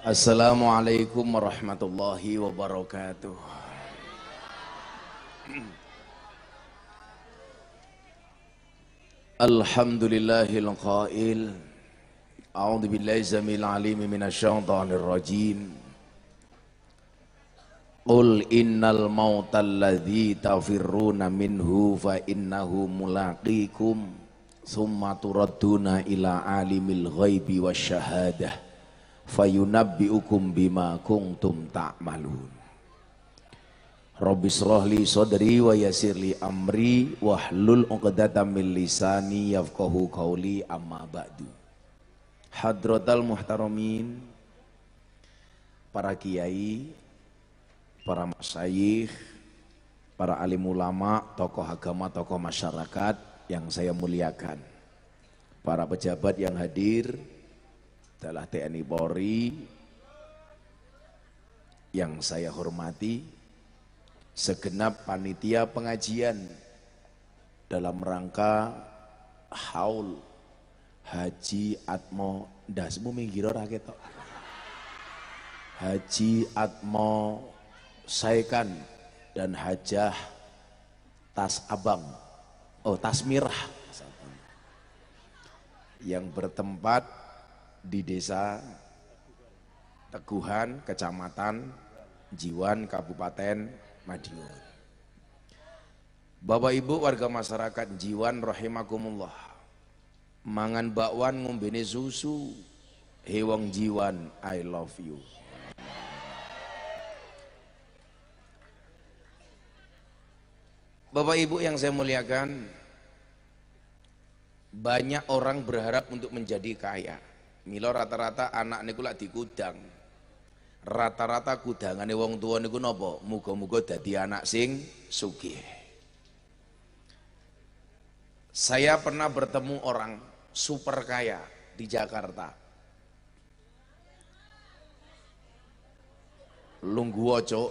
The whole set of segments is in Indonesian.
Assalamualaikum warahmatullahi wabarakatuh. Alhamdulillahil qail. A'udzu billahi samil alim minasy syaithanir rajim. Qul innal mautal ladzi tafirruna minhu fa innahu mulaqikum summa turadduna ila alimil ghaibi wasyahadah. fayunabbi'ukum bima kuntum ta'malun Rabbi srohli sodri wa yasirli amri wahlul uqdatan min lisani yafqahu qawli amma ba'du Hadrotal muhtaromin para kiai para masyayikh para alim ulama tokoh agama tokoh masyarakat yang saya muliakan para pejabat yang hadir adalah TNI Polri yang saya hormati segenap panitia pengajian dalam rangka haul Haji Atmo dasmu Minggiro Raketo Haji Atmo Saikan dan Hajah Tas Abang oh Tas Mirah yang bertempat di desa Teguhan, Kecamatan Jiwan, Kabupaten Madiun. Bapak Ibu warga masyarakat Jiwan rahimakumullah. Mangan bakwan ngombene susu. Hewang Jiwan, I love you. Bapak Ibu yang saya muliakan, banyak orang berharap untuk menjadi kaya. Milo rata-rata anak niku di kudang, Rata-rata kudangane wong tua niku nopo? Muga-muga dadi anak sing sugih. Saya pernah bertemu orang super kaya di Jakarta. Lunggu co,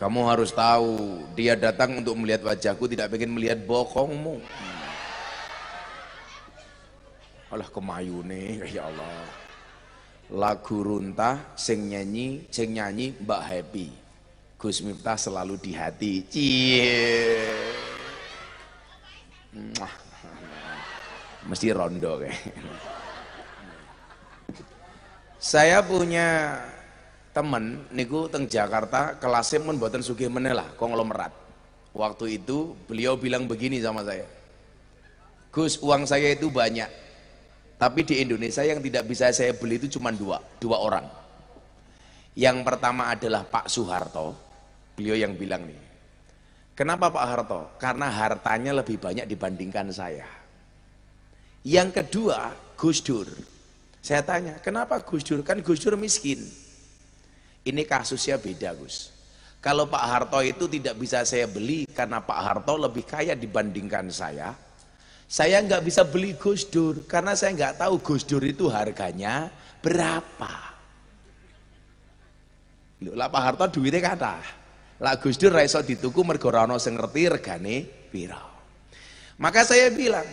Kamu harus tahu, dia datang untuk melihat wajahku, tidak ingin melihat bokongmu kemayu kemayune ya Allah. Lagu runtah sing nyanyi sing nyanyi Mbak Happy. Gus Miftah selalu di hati. Cie. Mesti rondo kayak. Saya punya temen niku teng Jakarta kelasnya pun buatan sugih menelah konglomerat. Waktu itu beliau bilang begini sama saya. Gus, uang saya itu banyak tapi di Indonesia yang tidak bisa saya beli itu cuma dua, dua orang. Yang pertama adalah Pak Soeharto, beliau yang bilang nih, kenapa Pak Harto? Karena hartanya lebih banyak dibandingkan saya. Yang kedua, Gus Dur. Saya tanya, kenapa Gus Dur? Kan Gus Dur miskin. Ini kasusnya beda Gus. Kalau Pak Harto itu tidak bisa saya beli karena Pak Harto lebih kaya dibandingkan saya, saya nggak bisa beli Gus Dur karena saya nggak tahu Gus Dur itu harganya berapa. Lho, lah Pak Harto duitnya kata. Lah Gus Dur raiso iso dituku mergorono ra sing ngerti regane Maka saya bilang,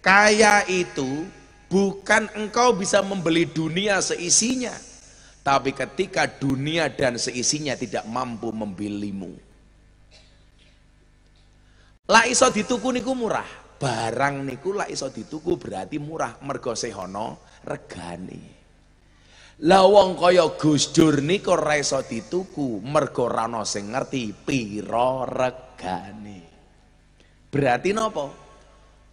kaya itu bukan engkau bisa membeli dunia seisinya, tapi ketika dunia dan seisinya tidak mampu membelimu. Lah iso dituku niku murah barang niku lak iso dituku berarti murah mergo sehono regani. Lah wong kaya Gus Dur niku ora iso dituku mergo rano sing ngerti pira regani. Berarti nopo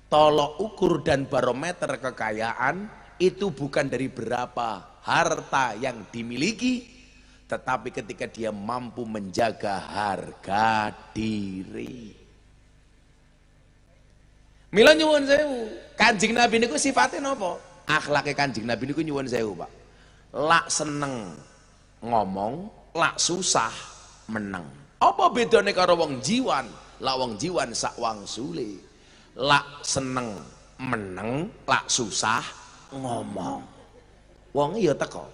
Tolok ukur dan barometer kekayaan itu bukan dari berapa harta yang dimiliki tetapi ketika dia mampu menjaga harga diri. Mila nyuwun sewu, Kanjeng Nabi niku sifatnya nopo? Akhlaknya Kanjeng Nabi niku nyuwun sewu, Pak. Lak seneng ngomong, lak susah meneng. Apa bedane karo wong jiwan? Lak wong jiwan sak wang suli, Lak seneng meneng, lak susah ngomong. Wong iya teko.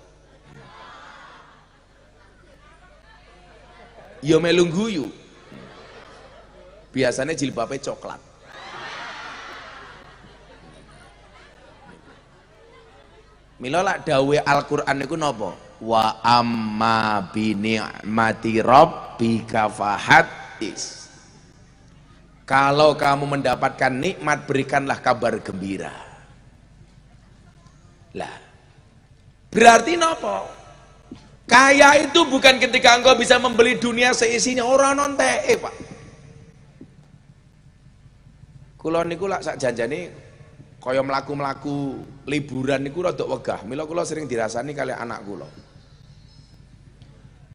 Iya melungguyu. guyu. Biasanya jilbabnya coklat. Mila lak dawe Al-Qur'an niku napa? Wa amma bi ni'mati rabbika fahaddis. Kalau kamu mendapatkan nikmat berikanlah kabar gembira. Lah. Berarti napa? Kaya itu bukan ketika engkau bisa membeli dunia seisinya orang nonte, eh, Pak. Kulon niku lak sak janjane kaya melaku-melaku liburan niku rada wegah. milo kula sering dirasani kali anak kula.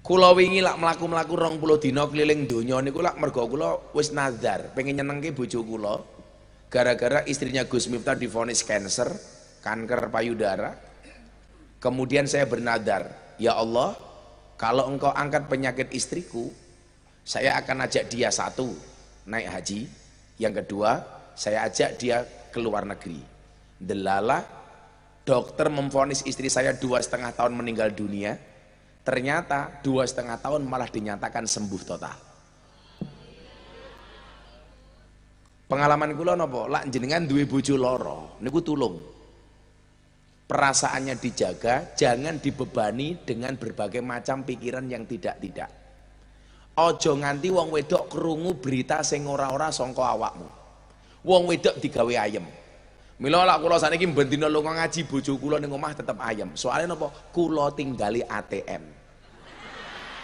Kula wingi lak melaku rong 20 dina keliling donya niku lak mergo kula wis nazar pengen nyenengke bojo kula gara-gara istrinya Gus Miftah divonis cancer, kanker payudara. Kemudian saya bernadar, ya Allah, kalau engkau angkat penyakit istriku, saya akan ajak dia satu naik haji, yang kedua saya ajak dia ke luar negeri. Delala, dokter memvonis istri saya dua setengah tahun meninggal dunia. Ternyata dua setengah tahun malah dinyatakan sembuh total. Pengalaman kula nopo, lak jenengan duwe bojo loro, niku tulung. Perasaannya dijaga, jangan dibebani dengan berbagai macam pikiran yang tidak-tidak. Ojo nganti wong wedok kerungu berita sing ora-ora songko awakmu. Wong wedok digawe ayam. Mila lak kula saniki ben dina lunga ngaji bojo kula ning omah tetep ayam. Soalnya napa? Kula tinggali ATM.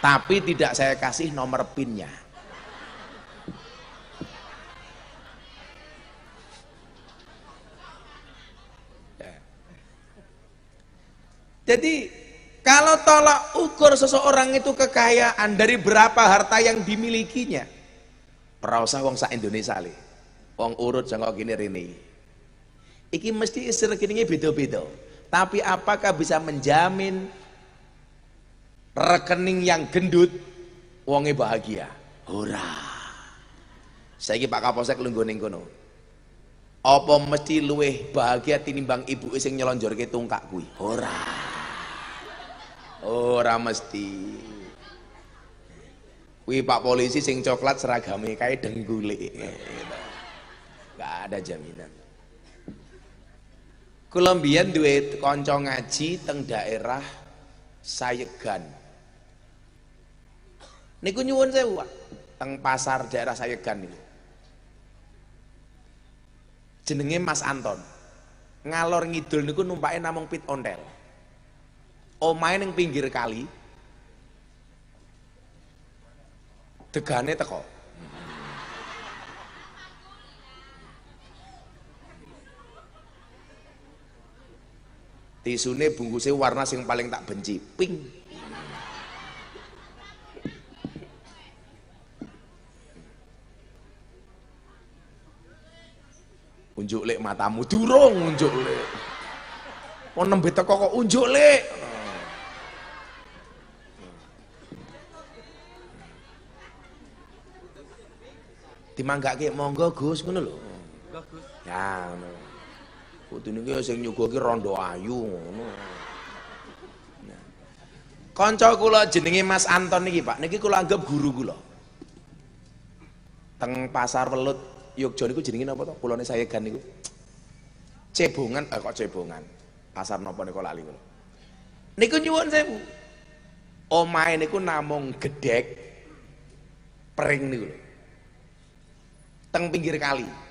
Tapi tidak saya kasih nomor pinnya. Ya. Jadi kalau tolak ukur seseorang itu kekayaan dari berapa harta yang dimilikinya. Ora wong sa Indonesia lih wong urut jangkau gini rini, iki mesti istri gini beda-beda tapi apakah bisa menjamin rekening yang gendut wongi bahagia saya saya Pak Kaposek lungguh ning kono apa mesti luweh bahagia tinimbang ibu iseng sing nyelonjorke tungkak kui hura hura mesti Wih Pak polisi sing coklat seragame kae gitu gak ada jaminan Kolombian duit konco ngaji teng daerah Sayegan niku nyuwun sewu teng pasar daerah Sayegan ini jenenge Mas Anton ngalor ngidul niku numpake namung pit ontel main yang pinggir kali degane teko tisune bungkusnya warna sing paling tak benci pink unjuk lek matamu durung unjuk lek mau nembe teko kok unjuk lek dimanggake monggo Gus ngono lho. Monggo Gus. Ya ngono. Kudune ki sing nyuguh Rondo Ayu ngono. Nah. Kanca kula jenenge Mas Anton niki, Pak. Niki kula anggap guru kula. Teng Pasar Welut Yogya niku jenenge napa to? Kulone Sayegan niku. Cebongan, eh kok cebongan. Pasar napa niku lali kula. Niku nyuwun sewu. Omahe niku namung gedhek pring niku lho. Teng pinggir kali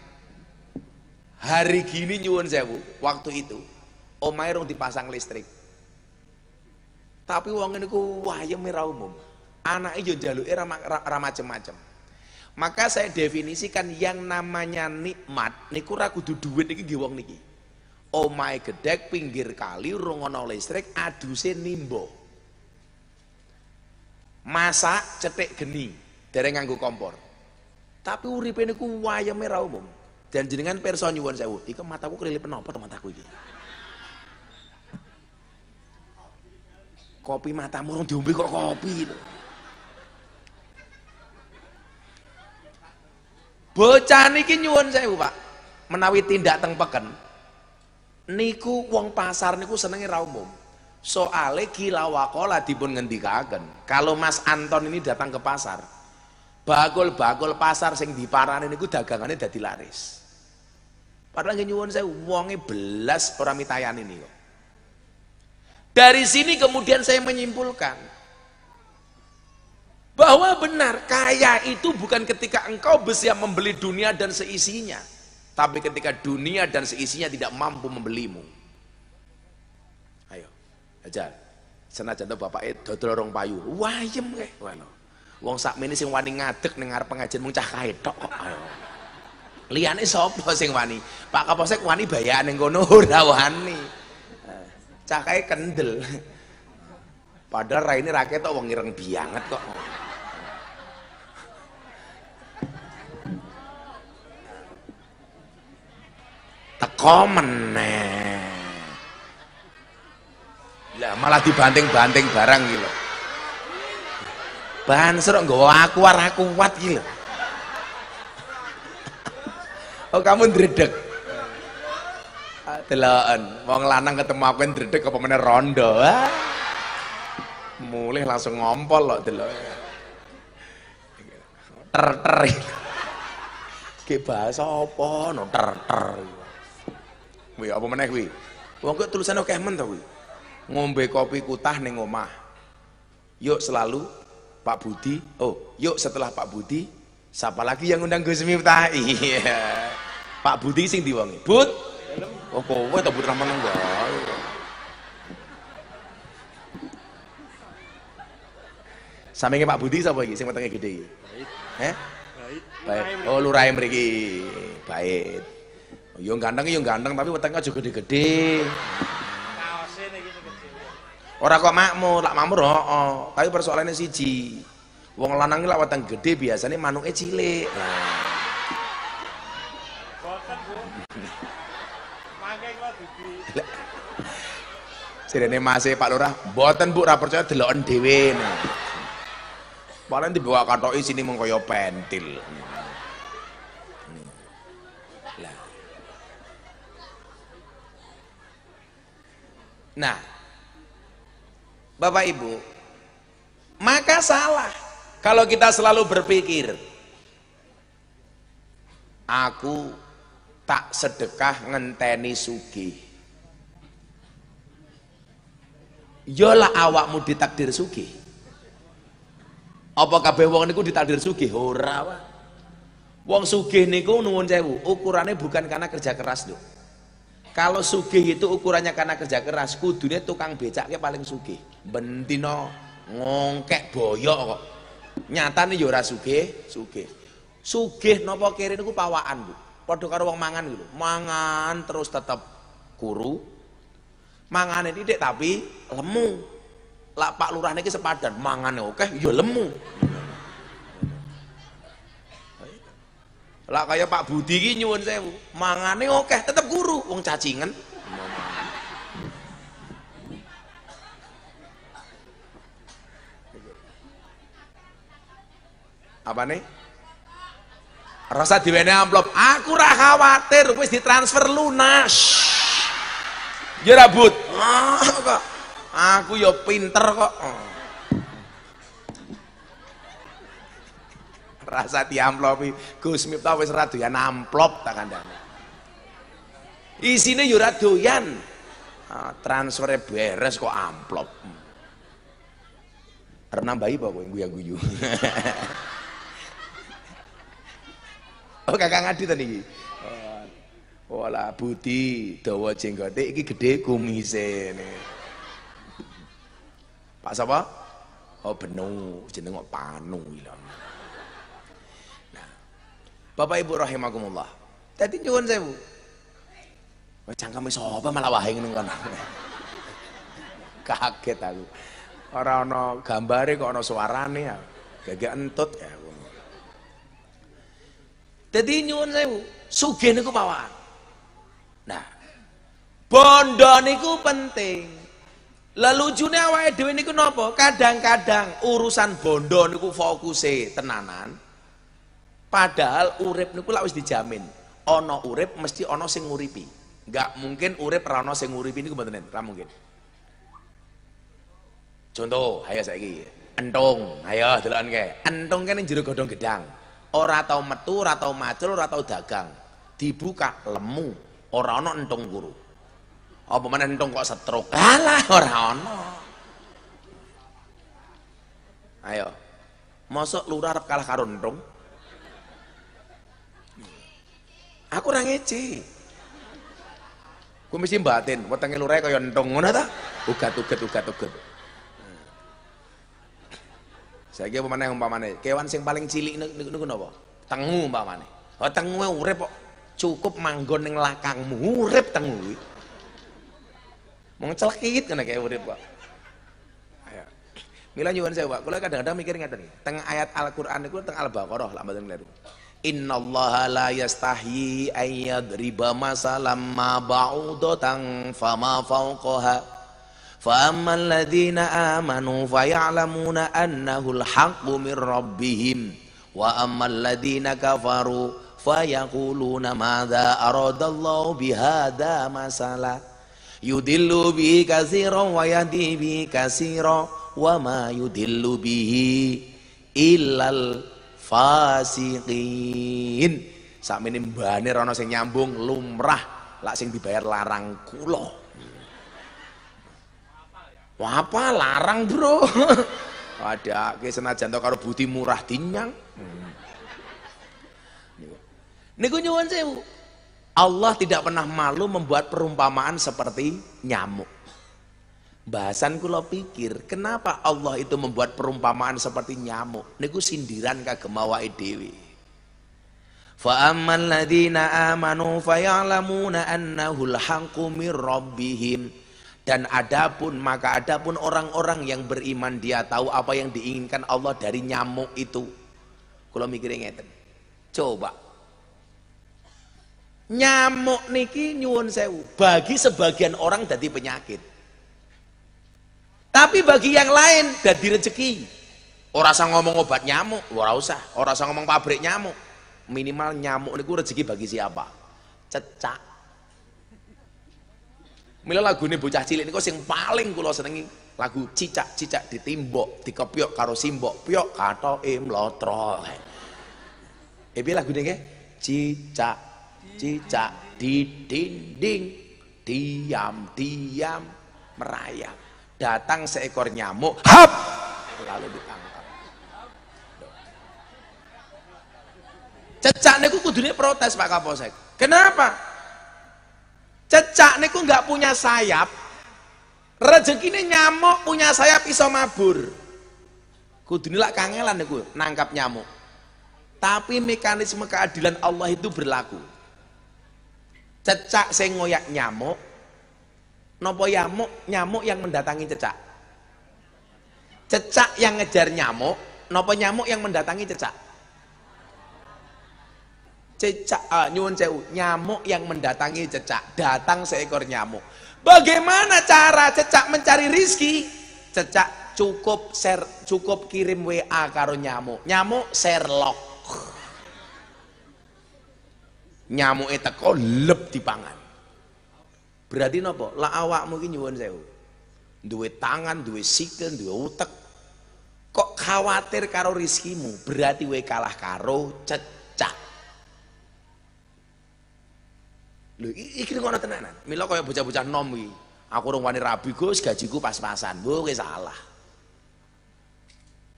hari gini nyuwun sewu waktu itu omahe rung dipasang listrik tapi wong ku wayeme merah umum anak yo jalur ra, ra, macem-macem maka saya definisikan yang namanya nikmat niku ra kudu duit iki nggih wong niki omahe gedek pinggir kali rung ana listrik aduse nimbo masak cetek geni dereng nganggo kompor tapi uripe niku wayeme merah umum dan jenengan perso nyuwun sewu, iku mataku kelilip napa to mataku iki? Kopi matamu murung diombe kok kopi Bocah niki nyuwun sewu, Pak. Menawi tindak teng peken. Niku wong pasar niku senenge ra umum. Soale kilawakola dipun ngendikaken. Kalau Mas Anton ini datang ke pasar, bakul-bakul pasar sing diparani niku dagangannya dadi laris. Padahal nggih nyuwun saya wonge belas orang mitayan ini kok. Dari sini kemudian saya menyimpulkan bahwa benar kaya itu bukan ketika engkau bisa membeli dunia dan seisinya, tapi ketika dunia dan seisinya tidak mampu membelimu. Ayo, ajar. Senajan bapak itu dodol rong payu, wayem kae. Wong sakmene sing wani ngadek ning pengajian mung kaya kae tok Ayo liane sopo sing wani Pak kaposek wani bayar neng kono ora wani cakai kendel padahal rai ini rakyat tuh wong ireng banget kok teko nih, lah malah dibanting-banting barang gitu bahan nggak nggawa aku ora kuat oh kamu ndredeg ah, deloken wong lanang ketemu aku ndredeg apa meneh rondo ah mulih langsung ngompol loh delok ter ter ki bahasa apa no ter ter wih apa meneh wih wong kok tulisane akeh men tau ngombe kopi kutah neng omah yuk selalu Pak Budi oh yuk setelah Pak Budi siapa lagi yang undang Gus Miftah iya Pak Budi sing diwangi. Bud. Oh kowe ta putra meneng to. Sampinge Pak Budi sapa iki sing wetenge gede iki? Bait. Heh? baik oh Oh Yang mriki. baik oh, Yo ganteng yo ganteng tapi wetenge aja gede-gede. Kaose niki gede. Ora kok makmur, lak makmur oh Tapi persoalannya siji. Wong lanang lak weteng gede biasanya manuke cilik. Nah. Sirene masih Pak Lurah, buatan Bu ra percaya deloken dhewe. Paling dibawa kartu isi ini kaya pentil. Hmm. Nah, Bapak Ibu, maka salah kalau kita selalu berpikir aku tak sedekah ngenteni sugih Yola awakmu ditakdir suki Apa kabeh wong niku ditakdir sugih? Ora wae. Wong sugih niku nuwun sewu, ukurannya bukan karena kerja keras loh. Kalau sugih itu ukurannya karena kerja keras, kudune tukang becaknya paling sugih. Bentino ngongkek boyok kok. Nyatane yo ya ora sugih, sugih. Sugih napa kiri niku pawaan, Bu. Padha karo wong mangan dulu, gitu. Mangan terus tetap kuru, mangane didik tapi lemu lah pak lurah niki sepadan mangane oke ya lemu lah kaya Pak Budi ki nyuwun sewu mangane oke tetep guru wong cacingan, apa nih rasa diwene amplop aku ra khawatir wis transfer lunas ya rabut Nah, kok. Aku ya pinter kok. Rasa diamplopi. Gus Miftah wis ra doyan amplop tak kandhane. Isine yo ya ra doyan. Ah, transfernya beres kok amplop. Karena bayi apa yang guyu-guyu. oh kakak ngadi tadi. Wala budi dawa jenggote iki gede kumise. Pak sapa? Oh benu, jenengok panu ilang. Nah. Bapak Ibu rahimakumullah. tadi nyuwun sewu. Wah oh, cangkeme sapa malah wahing ning kono. Kaget aku. Ora ana gambare kok ana suarane ya. Gagak entut ya. Tadi nyuwun sewu, sugih niku pawakan. Nah, bondo niku penting. june awake dhewe niku nopo. Kadang-kadang urusan bondo niku fokuse tenanan. Padahal urip niku lak wis dijamin. Ono urip mesti ono sing nguripi. Enggak mungkin urip ra ana sing nguripi niku mboten ra mungkin. Contoh, ayo saiki. Entung, ayo delokne. Entung kene jero godhong gedang. Ora tau metu, ora tau macul, ora tau dagang. Dibuka lemu. Ora ana entung guru. Apa meneh entung kok setruk? Alah ora ana. Ayo. masuk lurah arep kalah karo Aku ora ngece. Ku mesti batin, wetenge lurah kaya entung ngono ta? Ugat-ugat ugat-ugat. Saiki umpamane umpamane kewan sing paling cilik nunggu nunggu nopo, Tengu umpamane. Oh tengu urep kok cukup manggon yang lakang urip teng mau ngecelakit kena kayak murid pak ayo mila nyuwun saya Pak kalau kadang-kadang mikir ngaten teng ayat Al-Qur'an itu teng Al-Baqarah lah mboten Inna Innallaha la yastahi riba masalam ma ba'udatan fama fawqaha فأما الذين آمنوا فيعلمون أنه الحق من ربهم وأما الذين كفروا fayaquluna madza aradallahu bihadza masala yudillu bihi katsiran wa yahdi bihi katsiran wa ma yudillu bihi illal fasiqin sak menimbane rono sing nyambung lumrah lak sing dibayar larang kula apa larang bro ada ke senajan to murah dinyang Niku nyuwun sewu. Allah tidak pernah malu membuat perumpamaan seperti nyamuk. Bahasan kula pikir, kenapa Allah itu membuat perumpamaan seperti nyamuk? Niku sindiran kagem awake dhewe. Fa amman ladzina amanu fayalamuna annahu al-haqqu min rabbihim. Dan adapun maka adapun orang-orang yang beriman dia tahu apa yang diinginkan Allah dari nyamuk itu. Kalau mikirnya ngeten. Coba Nyamuk niki nyuwun sewu, bagi sebagian orang jadi penyakit. Tapi bagi yang lain jadi rezeki. Orang usah ngomong obat nyamuk, ora usah. Ora usah ngomong pabrik nyamuk. Minimal nyamuk niku rezeki bagi siapa? Cecak. Mila lagu ini bocah cilik ini niku sing paling kulo senengi lagu cicak-cicak ditimbok, dikepyok karo simbok, piok kato mlotro. Ebi eh, lagu niki cicak cicak di dinding diam-diam merayap datang seekor nyamuk hap lalu ditangkap cecak niku kudune protes Pak Kapolsek kenapa cecak niku nggak punya sayap rezekinya nyamuk punya sayap iso mabur kudune lak kangelan niku nangkap nyamuk tapi mekanisme keadilan Allah itu berlaku Cecak sing ngoyak nyamuk. Nopo nyamuk, nyamuk yang mendatangi cecak. Cecak yang ngejar nyamuk, nopo nyamuk yang mendatangi cecak. Cecak uh, nyuwun sewu, nyamuk yang mendatangi cecak, datang seekor nyamuk. Bagaimana cara cecak mencari rizki? Cecak cukup share, cukup kirim WA karo nyamuk. Nyamuk lock nyamuk itu teko leb pangan, berarti nopo lah awak mungkin nyuwun jauh, dua tangan dua sikil dua utek kok khawatir karo rizkimu berarti we kalah karo cecak lho iki ngono tenanan mila kaya bocah-bocah nom aku rung wani rabi Gus gajiku pas-pasan kowe salah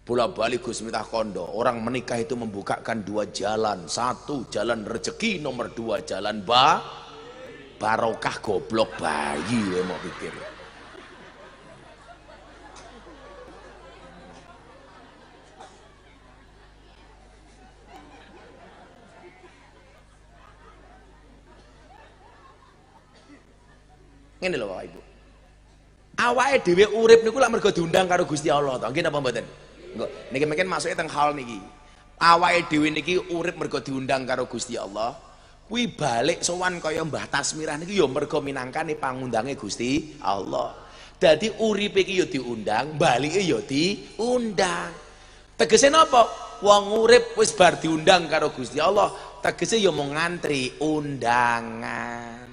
pula balik Gus Miftah Kondo, orang menikah itu membukakan dua jalan. Satu jalan rezeki, nomor dua jalan ba barokah goblok bayi ya mau pikir. ini loh Bapak Ibu. awalnya Dewi urip ini lak mergo diundang karo Gusti Allah gini apa mbak mboten? Enggak, niki mungkin maksudnya nih hal niki. Awake dhewe niki urip mergo diundang karo Gusti Allah. kui balik sowan kaya Mbah Tasmirah niki ya mergo minangkane pangundange Gusti Allah. Dadi uripe iki ya diundang, balike ya diundang. Tegese napa? Wong urip wis bar diundang karo Gusti Allah, tegese ya mau ngantri undangan.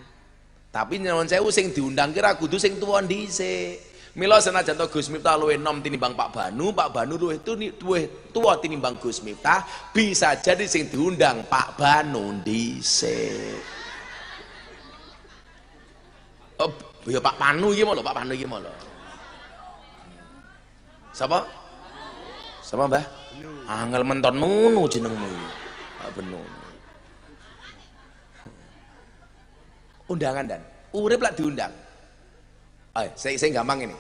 Tapi nyuwun sewu sing diundang kira ra kudu sing tuwa dhisik. Mila senajan to Gus Miftah luwih nom tinimbang Pak Banu, Pak Banu luwih tuwih tuwa tinimbang Gus Miftah, bisa jadi sing diundang Pak Banu dhisik. Oh, ya Pak Panu iki lho, Pak Panu iki lho. Sapa? Sapa, Mbah? Angel menton nunu jenengmu. Pak Benu. Undangan dan urip lak diundang. Oh, Ayo, iya. saya, saya gampang ini.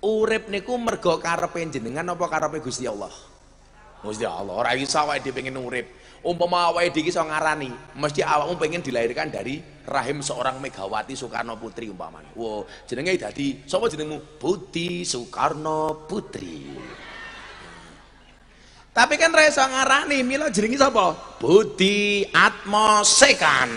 Urip niku mergo karepe jenengan apa karepe Gusti Allah? Gusti Allah, ora iso awake dhewe pengen urip. Umpama awake dhewe iso ngarani, mesti awakmu pengen dilahirkan dari rahim seorang Megawati Soekarno Putri umpamane. Wo, jenenge dadi sapa jenengmu? Budi Soekarno Putri. Tapi kan ra iso ngarani, mila jenenge sapa? Budi Atmosekan.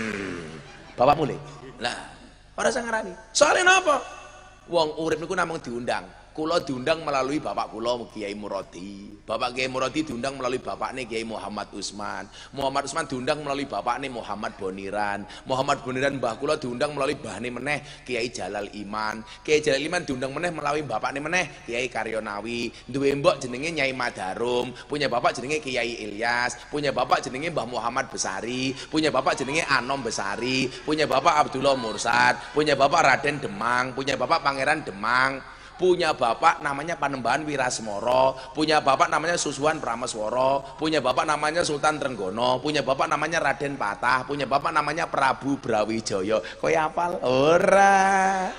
Bapak mulai. Lah, ora iso ngarani. Soale napa? Wong urip niku namung diundang. Kulo diundang melalui bapak Kulo Kiai Muradi. Bapak Kiai Muradi diundang melalui Bapak Nih Kiai Muhammad Usman. Muhammad Usman diundang melalui Bapak Nih Muhammad Boniran. Muhammad Boniran mbah Kulo diundang melalui Nih meneh Kiai Jalal Iman. Kiai Jalal Iman diundang meneh melalui Bapak Nih meneh Kiai Karyonawi. Duwe mbok jenenge Nyai Madarum, punya bapak jenenge Kiai Ilyas, punya bapak jenenge Mbah Muhammad Besari, punya bapak jenenge Anom Besari, punya bapak Abdullah Mursad, punya bapak Raden Demang, punya bapak Pangeran Demang punya bapak namanya Panembahan Wirasmoro, punya bapak namanya Susuan Pramesworo, punya bapak namanya Sultan Trenggono, punya bapak namanya Raden Patah, punya bapak namanya Prabu Brawijaya. Kowe apal? Ora.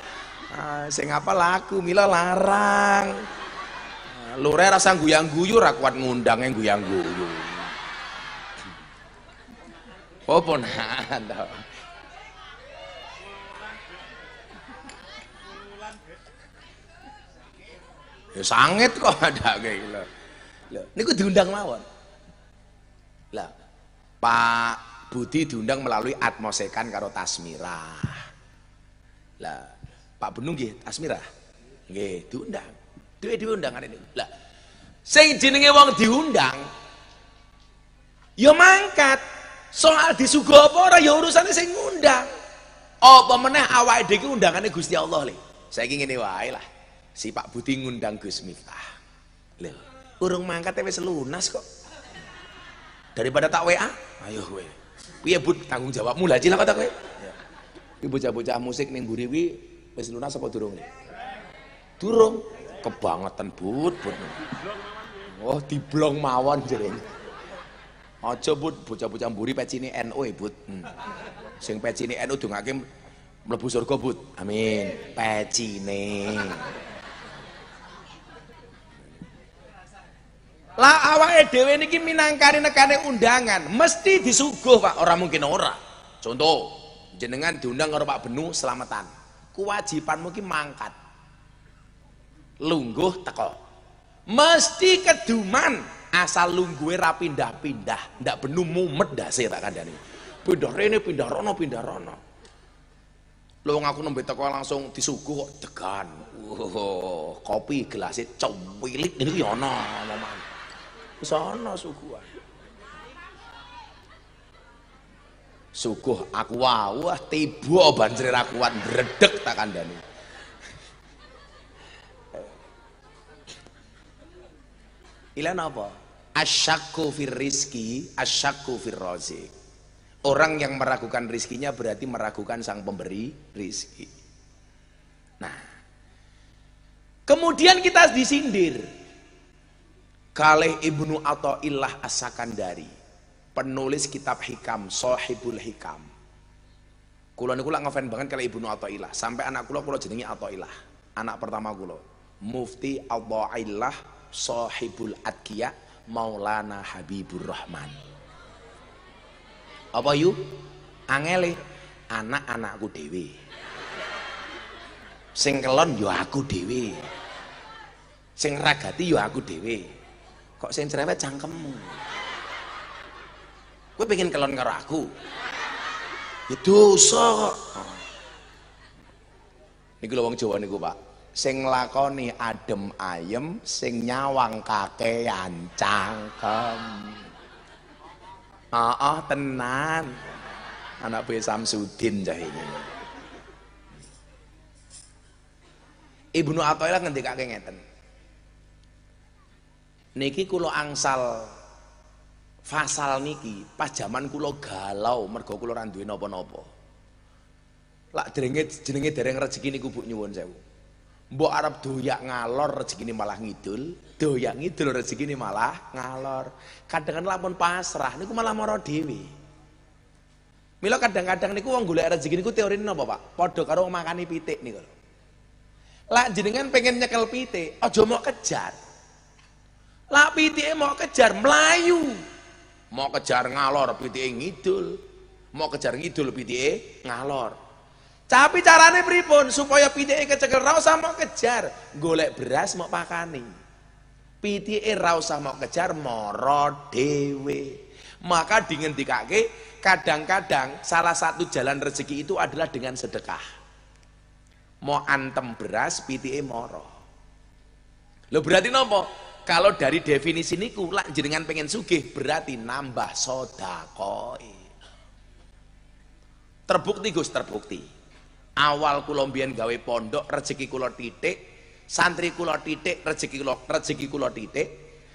Ah, sing apal aku mila larang. Ah, Lure rasa guyang-guyu ra kuat ngundang guyang-guyu. Opo nah, ya sangit kok ada kayak gitu. ini kok diundang mawon lah Pak Budi diundang melalui atmosekan karo Tasmira lah Pak Benung gih Tasmira gue diundang dia diundang hari ini lah saya jenenge wong diundang ya mangkat soal disuguh apa ora ya urusannya saya ngundang apa meneh awal dek undangannya Gusti Allah Saya saya ini wae lah si Pak Budi ngundang Gus Miftah lho urung mangkat wis lunas kok daripada tak WA ayo kowe iya Bud tanggung jawabmu lah cilah kata kowe ya. iki bocah-bocah musik ning mburi kuwi wis lunas apa durung durung kebangetan Bud Bud oh diblong mawon jerene aja Bud bocah-bocah mburi pecine NU eh, Bud hmm. sing pecine NU dongake mlebu surga Bud amin peci pecine Lah awake ini kini minangkani nekane undangan, mesti disuguh Pak, orang mungkin ora. Contoh, jenengan diundang karo Pak Benu selamatan. kewajiban mungkin mangkat. Lungguh teko. Mesti keduman asal lungguhe ra pindah-pindah, ndak Benu mumet sih tak nih Pindah rene, pindah rono, pindah rono. lo ngaku nembe teko langsung disuguh tekan degan. kopi gelasnya cewilik ini yono ana, sono suguhan. Suguh aku wau wah tiba banjir rakuan redek tak kandani. Ilan apa? Asyakku fir rizki, asyakku fir rozik. Orang yang meragukan rizkinya berarti meragukan sang pemberi rizki. Nah, kemudian kita disindir. Kaleh Ibnu Atta'illah As-Sakandari, penulis kitab Hikam, Sohibul Hikam. Kulo niku lak ngefan banget kalau Ibnu Atta'illah, sampai anak kulo kulo jenenge Atta'illah, anak pertama kulo. Mufti Atta'illah Sohibul Adkiya Maulana Habibur Rahman. Apa yuk? Angele anak-anakku dewi. Sing kelon yo ya aku dewi. Sing ragati yo ya aku dewi kok sing cerewet cangkemmu gue pengen kelon karo aku ya dosa kok gue wong Jawa niku Pak sing lakoni adem ayem sing nyawang kakean cangkem oh, oh tenan anak B Samsudin cah ini Ibnu ngendi kakek ngeten niki kulo angsal fasal niki pas zaman kulo galau mergo kulo randuin nopo-nopo lak derengit jenenge dereng rezeki niku bu nyuwun sewu mbok arab doyak ngalor ini malah ngidul doyak ngidul ini malah ngalor kadang pun pasrah niku malah moro dewi. milo kadang-kadang niku wong golek rezeki niku teorine nopo Pak Podo karo makani pitik niku lak jenengan pengennya nyekel pitik aja mau kejar lah pitike mau kejar melayu. Mau kejar ngalor pitike ngidul. Mau kejar ngidul pitike ngalor. Tapi caranya pripun supaya pitike kecekel ra usah mau kejar, golek beras mau pakani. Pitike ra usah mau kejar moro dewe. Maka dikake kadang-kadang salah satu jalan rezeki itu adalah dengan sedekah. Mau antem beras, piti moro. Lo berarti nopo? kalau dari definisi niku lak jenengan pengen sugih berarti nambah sodakoi terbukti Gus terbukti awal kula gawe pondok rezeki kula titik santri kula titik rezeki kula rezeki kula titik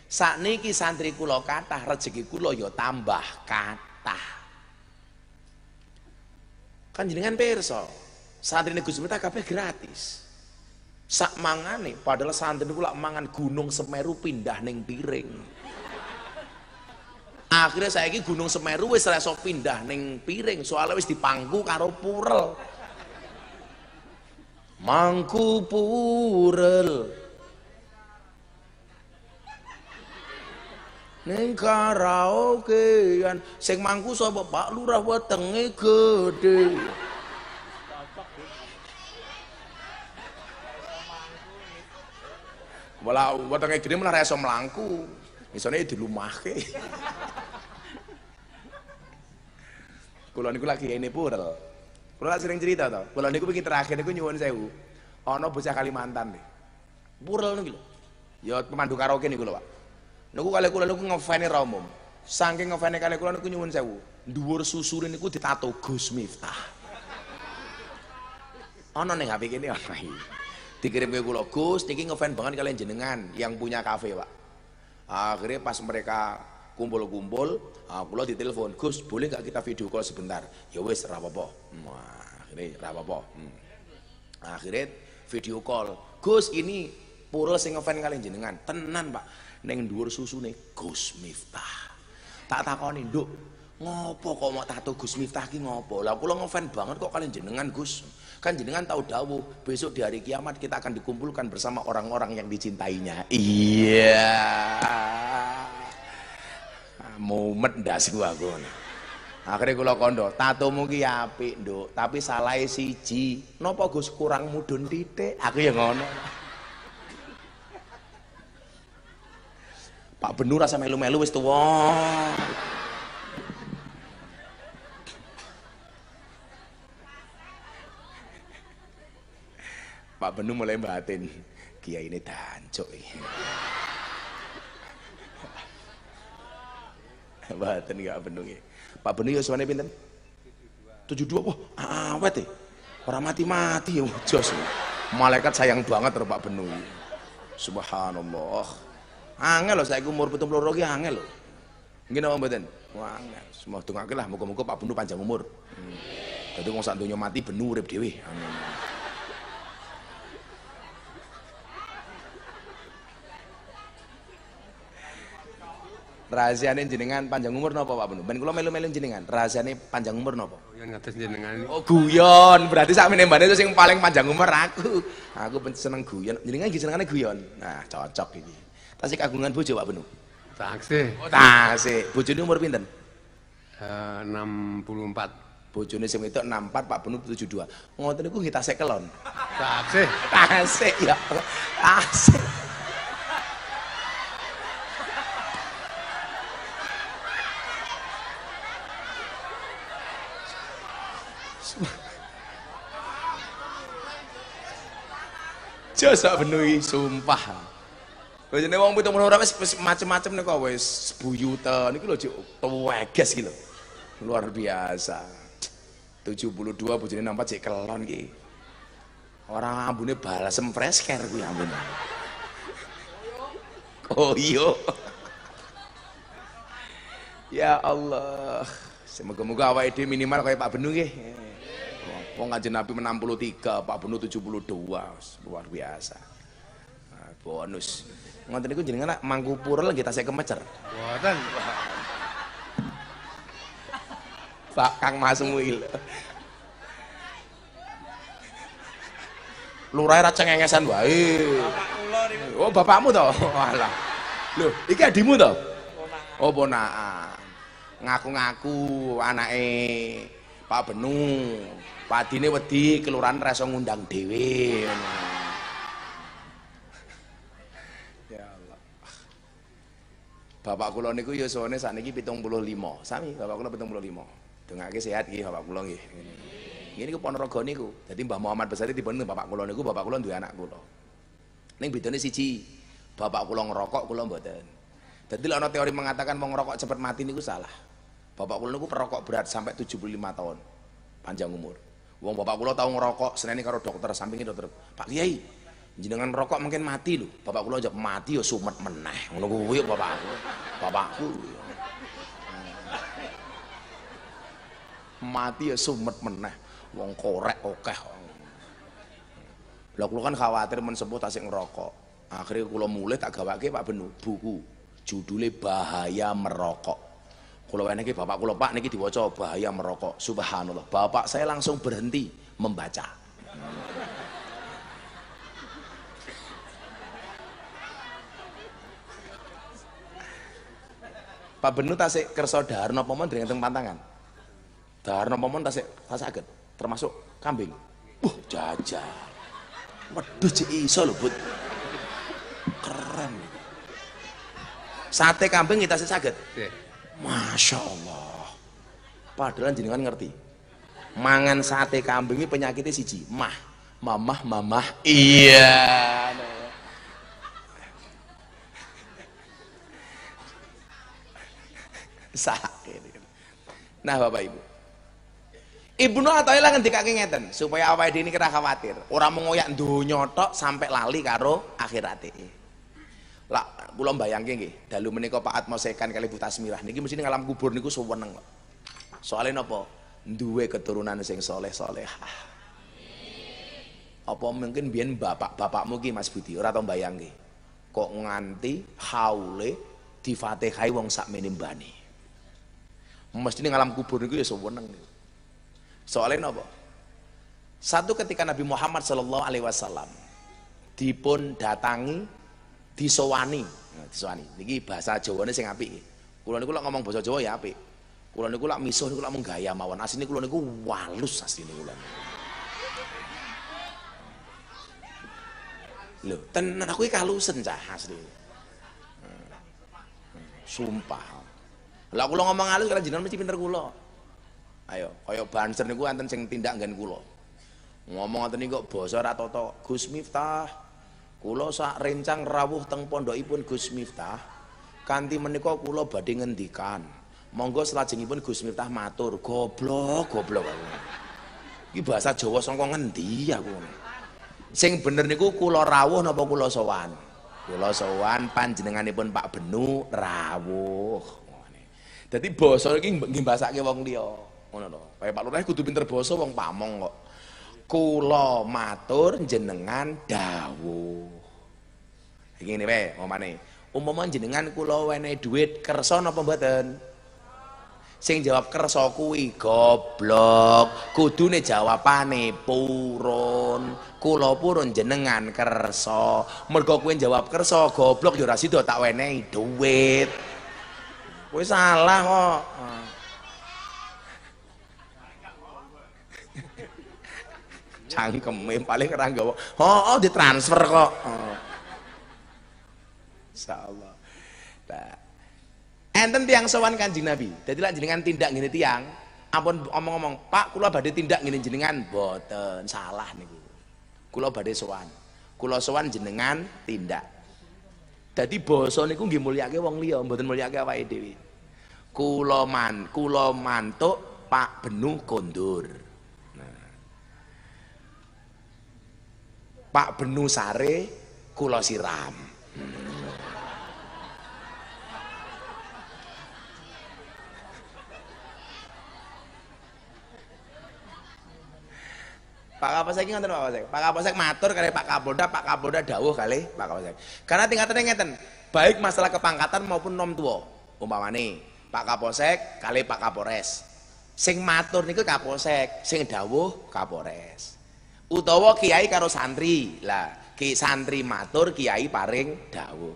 sakniki santri kula kathah rezeki kula ya tambah kata. kan jenengan perso. santri negus minta kabeh gratis Sak mangane padahal santen iku lak mangan Gunung Semeru pindah ning piring. Akhirnya saya ini Gunung Semeru wis reso pindah ning piring soalnya wis dipangku karo purel. Mangku purel. Ning karaokean sing mangku sapa Pak Lurah wetenge gedhe. Wala wetenge gede malah ra iso misalnya itu ya dilumahke. Kula niku lagi ini purel. Kula sering cerita to. Kula niku bikin terakhir niku nyuwun sewu. Ana bocah Kalimantan nih. Purel niku lho. Ya pemandu karaoke niku lho, Pak. Niku kali kula niku ngefani ra umum. Saking ngefani kali kula niku nyuwun sewu. Dhuwur susure niku ditato Gus Miftah. Ana ning HP kene ana iki dikirim ke kulo Gus niki ngefan banget kalian jenengan yang punya kafe pak akhirnya pas mereka kumpul-kumpul aku ah, lo ditelepon Gus boleh nggak kita video call sebentar ya wes rapopo wah, akhirnya rapopo hmm. akhirnya video call Gus ini pura sing ngefan kalian jenengan tenan pak neng susu nih, Gus Miftah tak takonin duk ngopo kok mau tato Gus Miftah ki ngopo lah lo ngefan banget kok kalian jenengan Gus Kan jenengan tahu dawuh, besok di hari kiamat kita akan dikumpulkan bersama orang-orang yang dicintainya. Iya. Mumet ndas gua Akhirnya kula kondo, tato mugi api Nduk, tapi si siji. Napa Gus kurang mudun titik? Aku ya ngono. Pak Benur sama melu-melu wis tuwa. Pak Benu mulai batin Kiai ini tancuk batin gak Benu ya Pak Benu ya suaranya pinter 72 wah awet ya e. orang mati-mati ya jos malaikat sayang banget Pak Benu subhanallah angel loh saya umur betul puluh rogi angel loh mungkin apa batin wah angel semua tunggu lah muka-muka Pak Benu panjang umur hmm. jadi mau santunya mati Benu urip dewi amin rahasia ini jenengan panjang umur nopo Pak Bunu? Ben kulo melu-melu jenengan. ini panjang umur nopo. Oh, guyon atas jenengan. Oh, guyon. Berarti saat itu itu yang paling panjang umur aku. Aku seneng guyon. Jenengan gini senengane guyon. Nah, cocok ini. Tasih kagungan bojo Pak Bunu. Taksi. Oh, taksi. ini umur pinter. Eh, enam puluh empat. Uh, ini Bojone itu enam empat Pak Bunu ngomong tadi aku kita sekelon. Tak sih ya. sih. Jasa benui sumpah. Wis nek wong 70 ora wis wis macem-macem nika wis buyutan niku lho jek tuweges iki lho. Luar biasa. 72 bojone 64 jek kelon iki. Ora ambune balasem fresker kuwi ya ambune. Koyo. Oh, iya. ya Allah. Semoga-moga awake dhewe minimal kaya Pak Benu nggih. Wong Kanjeng Nabi 63, Pak Bono 72. Luar biasa. Nah, bonus. Ngoten niku jenengan mangku purel nggih tasih kemecer. Mboten. Pak Kang Mas Muil. Lurae ra cengengesan wae. Eh. Oh, bapakmu to. Alah. Lho, iki adimu to? Oh, ponakan. Ngaku-ngaku anake Pak Benung. Padine wedi kelurahan rasa ngundang dewi ya Allah. Bapak kula niku ya suwene sakniki 75. Sami bapak kula 75. Dongake sehat nggih bapak kula nggih. Ngene rokok Ponorogo niku. jadi Mbah Muhammad Besari dipun bapak kula niku bapak kula duwe anak kula. Ning bedane siji. Bapak kulon ngerokok kulon mboten. Dadi lah ana teori mengatakan mau ngerokok cepat mati niku salah. Bapak kula niku perokok berat sampai 75 tahun. Panjang umur. Wong bapak kula tau ngerokok, seneni karo dokter sampingi dokter. Pak Kiai, jenengan merokok mungkin mati lho. Bapak kula aja mati ya sumet meneh. Ngono kuwi bapakku. Bapakku. Mati ya sumet meneh. Wong korek okeh. Lah kula kan khawatir men sepuh tasik ngerokok. Akhirnya kula mulai tak gawake Pak Benu buku. Judulnya Bahaya Merokok. Kalau niki bapak kalau Pak niki diwaca bahaya merokok. Subhanallah. Bapak saya langsung berhenti membaca. Pak Benu tasik kerso Darno Pomon dengan teng pantangan. Darno Pomon tasik tasik agen, termasuk kambing. Wah, uh, jajar. Waduh, cik iso lho, Bud. Keren. Sate kambing kita sih sakit. Iya. Yeah. Masya Allah. Padahal jenengan ngerti. Mangan sate kambing ini penyakitnya siji. Mah. Mamah, mamah. Iya. Sakit. Nah Bapak Ibu. Ibnu Athaillah ngendikake ngeten supaya awake ini kira khawatir, Orang mengoyak dunyotok tok sampai lali karo ini lah kulo mbayangke nggih, dalu menika Pak Atmosekan kali Bu Tasmirah niki mesti ngalam kubur niku suweneng kok. Soale napa? Duwe keturunan sing soleh soleh, Apa mungkin biar bapak-bapakmu ki Mas Budi ora tau mbayangke. Kok nganti haule difatihai wong sakmene mbane. Mesti ngalam kubur niku ya suweneng. soalnya nopo, Satu ketika Nabi Muhammad Shallallahu alaihi wasallam dipun datangi disowani. Nah, disowani. Niki bahasa ini sing apik. Kula niku lak ngomong bahasa Jawa ya apik. Kula niku lak misuh niku lak menggaya mawon. Asline kula niku walus asline kula. Lho, tenan aku iki kalusen cah asli Sumpah. Lah kula ngomong halus kalian jenengan mesti pinter kula. Ayo, kaya banser niku anten sing tindak nggen kula. Ngomong ngoten iki kok basa ra tata Gus Miftah. Kula sak rencang rawuh teng pondokipun Gus Miftah kanti menika kula badhe ngendikan. Monggo pun Gus Miftah matur, goblok, goblok aku. bahasa Jawa sangka ngendi ya ngono. Sing bener niku kula rawuh napa kula sowan? Kula sowan panjenenganipun Pak Benu rawuh. Jadi bosok ini nggih mbasake wong liya. Ngono lho. Kaya Pak Lurah kudu pinter basa wong pamong kok kula matur jenengan dawuh ngene wae omane umpama jenengan kula wene dhuwit kersa napa mboten sing jawab kersa kuwi goblok kudune jawabane purun kula purun jenengan kersa mergo kuwi jawab kersa goblok ya ora sida tak wenehi dhuwit kowe salah kok cangkeme paling ora oh di oh, ditransfer kok. Oh. Insyaallah. Nah. Enten tiang sowan Kanjeng Nabi. Jadi lak jenengan tindak ngene tiang, ampun omong-omong, Pak kula badhe tindak ngene jenengan, boten salah niku. Kula badhe sowan. Kula sowan jenengan tindak. Dadi basa niku nggih mulyake wong liya, mboten mulyake awake dhewe. Kula man, kula mantuk Pak Benuh kondur. Pak Benu Sare kula siram. Pak Kapolsek ini ngantin Pak Kapolsek. Pak Kapolsek matur kali Pak Kapolda, Pak Kapolda dawuh kali Pak Kapolsek. Karena tingkatannya ngeten, baik masalah kepangkatan maupun nom tua. Umpamane Pak Kapolsek kali Pak Kapolres. Sing matur niku Kapolsek, sing dawuh Kapolres utawa kiai karo santri lah ki santri matur kiai paring dawuh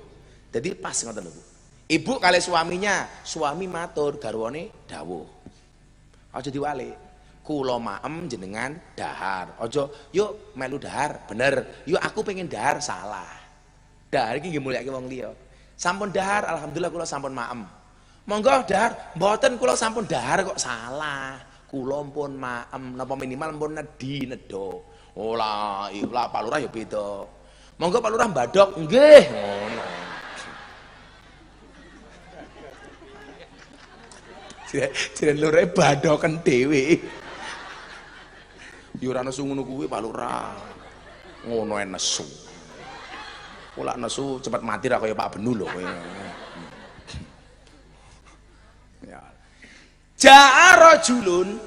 jadi pas ngoten Bu ibu kali suaminya suami matur garwane dawuh aja diwali kula maem jenengan dahar aja yuk melu dahar bener yuk aku pengen dahar salah dahar iki nggih mulyake wong liya sampun dahar alhamdulillah kula sampun maem monggo dahar mboten kula sampun dahar kok salah kula pun maem napa minimal pun nedi nedo. Ola oh, iya lah Pak Lurah ya beda. Monggo Pak Lurah badok nggih ngono. Jeneng lure badoken dhewe. Ya ora nesu ngono kuwi Pak Lurah. Ngono nesu. Ola nesu cepet mati ra kaya Pak Benu lho kowe. Ya. Ja'a rajulun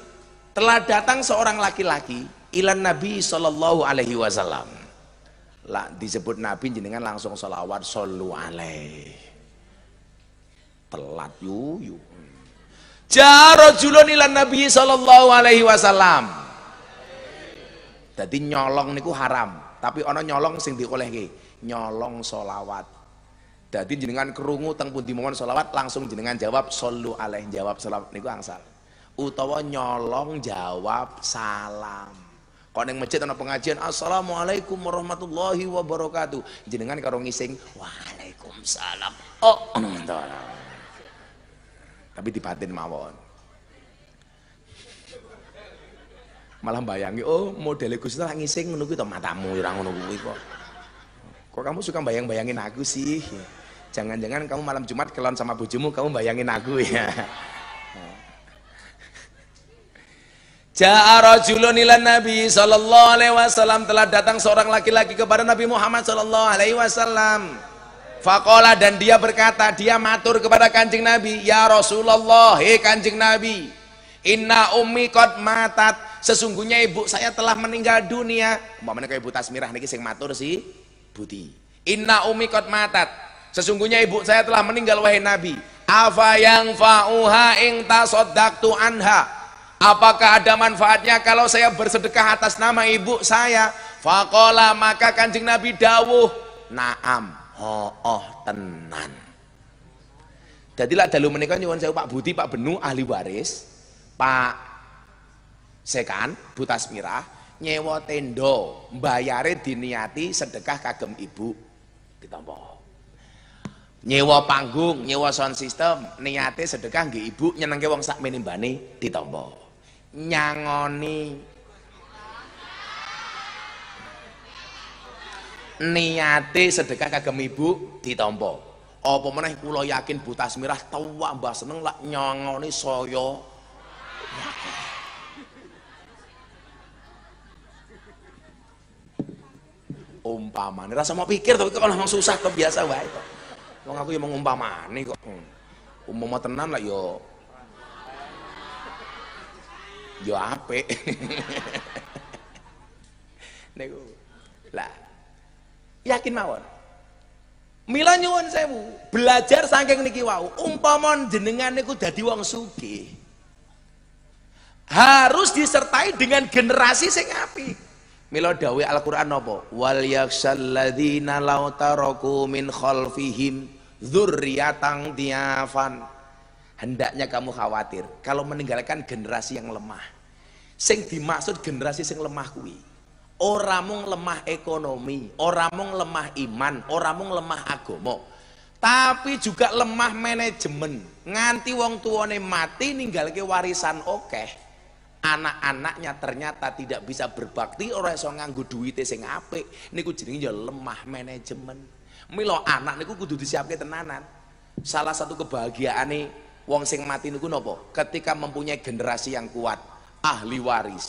telah datang seorang laki-laki ilan Nabi Shallallahu Alaihi Wasallam lah disebut Nabi jenengan langsung sholawat solu alaih telat yu yu julon ilan Nabi Shallallahu Alaihi Wasallam jadi nyolong niku haram tapi ono nyolong sing diolehi nyolong sholawat jadi jenengan kerungu teng pundi mawon sholawat langsung jenengan jawab solu alaih jawab sholawat niku angsal utawa nyolong jawab salam kalau yang masjid ada pengajian, Assalamualaikum warahmatullahi wabarakatuh. Jenengan karo ngising, Waalaikumsalam. Oh, ono Tapi dibatin mawon. Malah bayangi, oh model Gusti lak ngising ngono kuwi matamu ora ngono kuwi kok. Kok kamu suka bayang-bayangin aku sih? Jangan-jangan kamu malam Jumat kelon sama bujumu kamu bayangin aku ya. Ja'a ilan Nabi sallallahu alaihi wasallam telah datang seorang laki-laki kepada Nabi Muhammad sallallahu alaihi wasallam. Faqala dan dia berkata, dia matur kepada Kanjeng Nabi, "Ya Rasulullah, he Kanjeng Nabi, inna ummi qad matat, sesungguhnya ibu saya telah meninggal dunia." Umpamane kayak ibu Tasmirah niki sing matur si Buti. "Inna ummi qad matat, sesungguhnya ibu saya telah meninggal wahai Nabi." Afa yang fa'uha ing tasaddaqtu anha Apakah ada manfaatnya kalau saya bersedekah atas nama ibu saya? Fakola maka kanjeng Nabi dawuh naam hooh -oh, tenan. Jadi lah dalu menikah nyuwun saya Pak Budi Pak Benu ahli waris Pak Sekan Butas Mirah nyewa tendo bayare diniati sedekah kagem ibu ditampa nyewa panggung nyewa sound system niate sedekah nggih ibu nyenengke wong sak menimbane ditampa nyangoni niati sedekah kagem ibu ditampa apa meneh kula yakin buta Tasmirah tawa mbah seneng lak nyangoni saya umpamane rasa mau pikir tapi kok langsung susah kok biasa wae kok wong aku ya mengumpamane kok hmm. umpama tenan lah yo ya yo ape niku lah yakin mawon Mila nyuwun sewu, belajar saking niki wau. Umpama jenengan niku dadi wong sugih. Harus disertai dengan generasi sing api Mila dawuh Al-Qur'an napa? Wal yakhsalladzina law taraku min khalfihim dzurriatan diafan hendaknya kamu khawatir kalau meninggalkan generasi yang lemah sing dimaksud generasi sing lemah kuwi ora mung lemah ekonomi ora mung lemah iman ora mung lemah agomo, tapi juga lemah manajemen nganti wong tuane mati ninggalke warisan okeh anak-anaknya ternyata tidak bisa berbakti Orang iso nganggo duwite sing apik niku jenenge ya lemah manajemen milo anak niku kudu disiapke tenanan salah satu kebahagiaan nih Wong sing mati niku nopo, Ketika mempunyai generasi yang kuat, ahli waris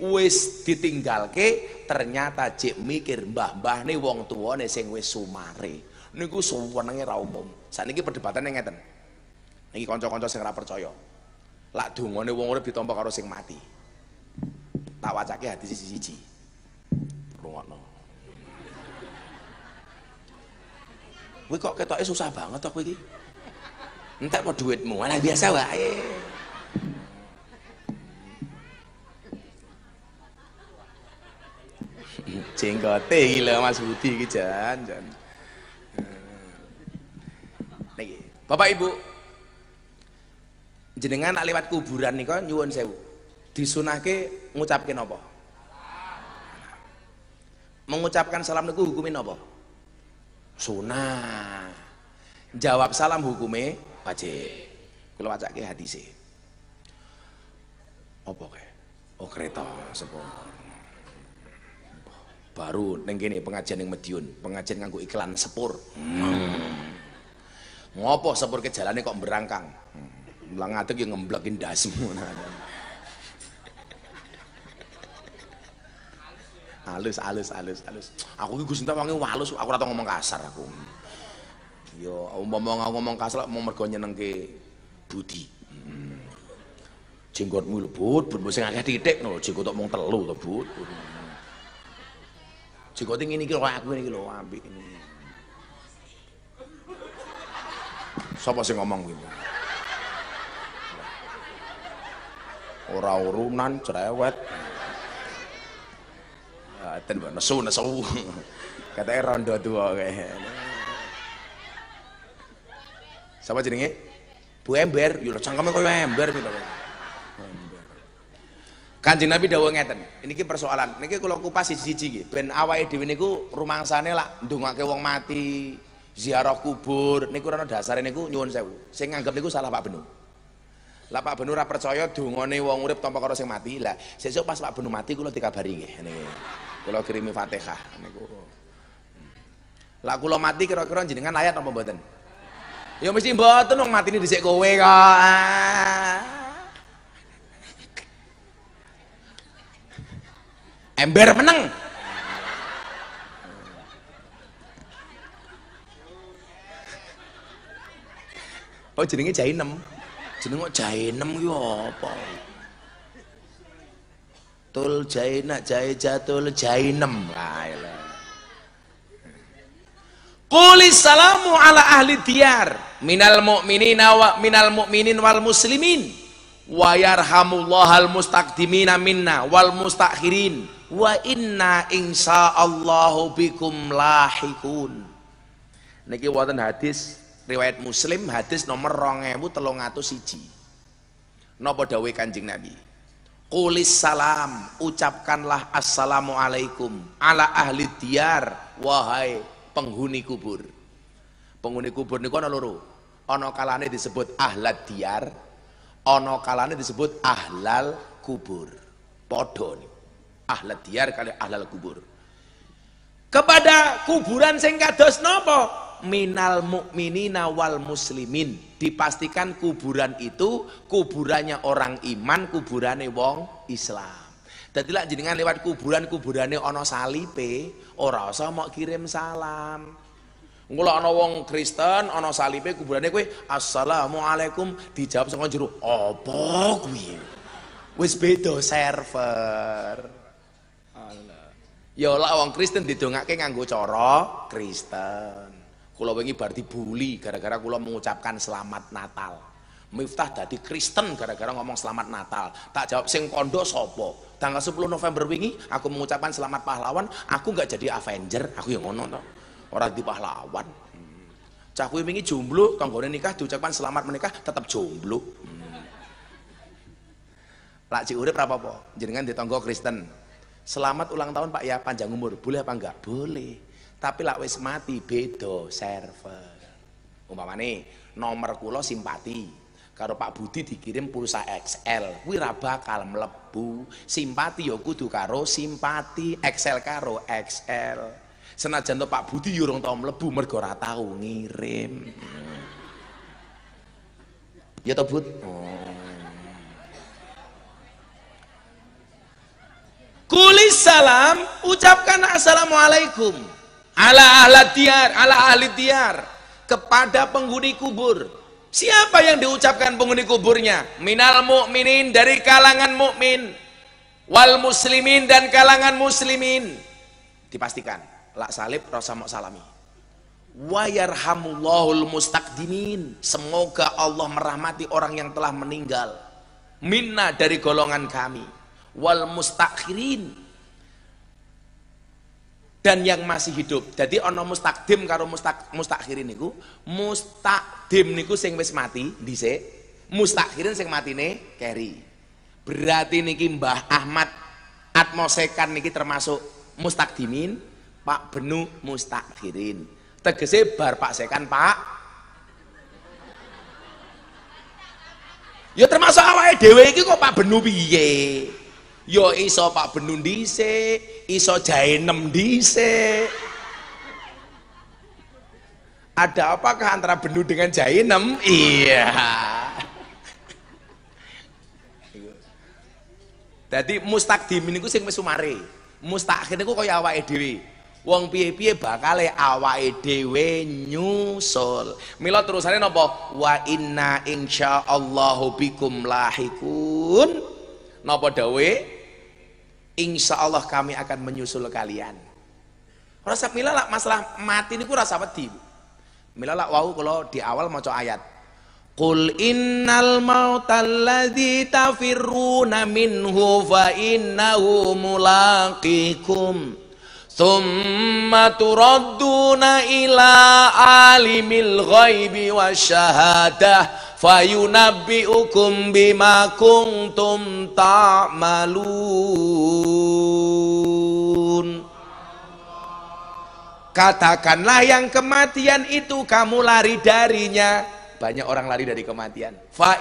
wis ditinggalke ternyata cek mikir mbah-mbah nih wong tua nih sing wis sumare. Niku suwenenge ra umum. Sakniki perdebatane ngeten. Niki kanca-kanca sing ra percaya. Lak dungane wong urip ditampa karo sing mati. Tak wacake si siji-siji. Rungokno. Wih kok ketoknya susah banget to kowe entah mau duitmu anak biasa wae jenggote gila Mas Budi iki jan jan eh, Bapak Ibu jenengan nak lewat kuburan nika nyuwun sewu disunahke ngucapke nopo mengucapkan salam niku hukumin nopo sunah jawab salam hukume wajib kula wacake sih, apa ke, oh kereta sepuluh baru neng gini pengajian yang Medion pengajian nganggu iklan sepur hmm. ngopo sepur ke jalannya kok berangkang hmm. lah ngatek yang ngemblakin dasmu halus halus halus halus aku gusinta Gusti wangi walus aku rata ngomong kasar aku Ya, umpama ngomong kasar mau mergo nyenengke budi. Hmm. Jenggotmu lho, Bud, Bud sing akeh titik lho, jenggot mung telu to, Bud. Jenggote ngene iki lho aku ini iki lho ini. ngene. Sapa sing ngomong kuwi? Ora urunan cerewet. Ya, ten nesu nesu. Katanya rondo tua kayak. Sapa jenenge? Bu Ember, yo cangkeme koyo ember gitu Ember. Kanjeng Nabi dawuh ngeten, niki persoalan. Niki kula kupas siji-siji nggih, ben awake dhewe niku rumangsane lak ndongake wong mati, ziarah kubur niku ana dasare niku nyuwun sewu. Sing nganggep niku salah Pak Benu. Lah Pak Benu ora percaya dongane wong urip tanpa karo sing mati. Lah sesuk pas Pak Benu mati kula dikabari nggih niku. Kula kirimi Fatihah niku. Lah kula mati kira-kira jenengan layak apa mboten? Ya mesti mboten wong mati dhisik kowe kok. Ah. Ember meneng. Oh jenenge jainem. Jeneng kok jainem ki apa? Tul Jainak jae jatul jainem. Ah, lah Quli salamu ala ahli diyar minal mu'minina wa minal mu'minin wal muslimin wa al mustaqdimina minna wal mustakhirin wa inna insyaallahu bikum lahikun niki wonten hadis riwayat muslim hadis nomor 2301 napa dawuh kanjeng nabi kulis salam ucapkanlah assalamualaikum ala ahli diyar wahai penghuni kubur penghuni kubur niku ana loro ana kalane disebut ahlad diyar ana kalane disebut ahlal kubur padha niku ahlad diyar kali ahlal kubur kepada kuburan sing kados napa minal mukminina wal muslimin dipastikan kuburan itu kuburannya orang iman kuburannya wong Islam jadi lah jenengan lewat kuburan kuburannya ono salipe ora usah mau kirim salam Engko ana wong Kristen ana salibe kuburane kowe assalamualaikum dijawab saka jero apa kuwi? Wis beda server. Allah. Ya lak wong Kristen didongake nganggo cara Kristen. Kula wingi bar dibuli gara-gara kula mengucapkan selamat Natal. Miftah dadi Kristen gara-gara ngomong selamat Natal. Tak jawab sing kondo sapa? Tanggal 10 November wingi aku mengucapkan selamat pahlawan, aku nggak jadi Avenger, aku yang ngono to orang di pahlawan cah kuwi wingi jomblo kanggone nikah diucapkan selamat menikah tetap jomblo hmm. lak cik urip apa jadi kan ditonggo Kristen selamat ulang tahun Pak ya panjang umur boleh apa enggak boleh tapi lak wis mati bedo server nih nomor kulo simpati karo Pak Budi dikirim pulsa XL kuwi ra bakal mlebu simpati ya kudu karo simpati XL karo XL Senajan to Pak Budi yurung ya tau mlebu mergo ora tau ngirim. Ya toh Bud. Kulis salam, ucapkan assalamualaikum ala ahli tiar, ala ahli tiar kepada penghuni kubur. Siapa yang diucapkan penghuni kuburnya? Minal mukminin dari kalangan mukmin, wal muslimin dan kalangan muslimin. Dipastikan lak salib rasa mau salami wayarhamullahul mustaqdimin semoga Allah merahmati orang yang telah meninggal minna dari golongan kami wal mustakhirin dan yang masih hidup. Jadi ono mustakdim karo mustak mustakhirin niku, mustakdim niku sing wis mati dhisik, mustakhirin sing matine keri. Berarti niki Mbah Ahmad Atmosekan niki termasuk mustakdimin Pak Benu mustakfirin. Tegese bar Pak Sekan Pak. Ya termasuk awake dhewe iki kok Pak Benu piye? Ya iso Pak Benu dhisik, iso nem dhisik. Ada apakah antara Benu dengan nem? Iya. Jadi mustakdimin niku sing wis sumare. Mustakhir niku kaya awake dhewe wong piye-piye bakale awake dhewe nyusul. Mila terusane napa? Wa inna insyaallahu bikum lahikun. Napa dawe? Insya Allah kami akan menyusul kalian. Rasa mila lak masalah mati niku rasa wedi. Mila lak wau kalau di awal maca ayat. Qul innal mautal ladzi tafirruna minhu fa innahu mulaqikum. ثم تردون إلى عالم الغيب والشهادة فينبئكم بما كنتم تعملون Katakanlah yang kematian itu kamu lari darinya. Banyak orang lari dari kematian. Fa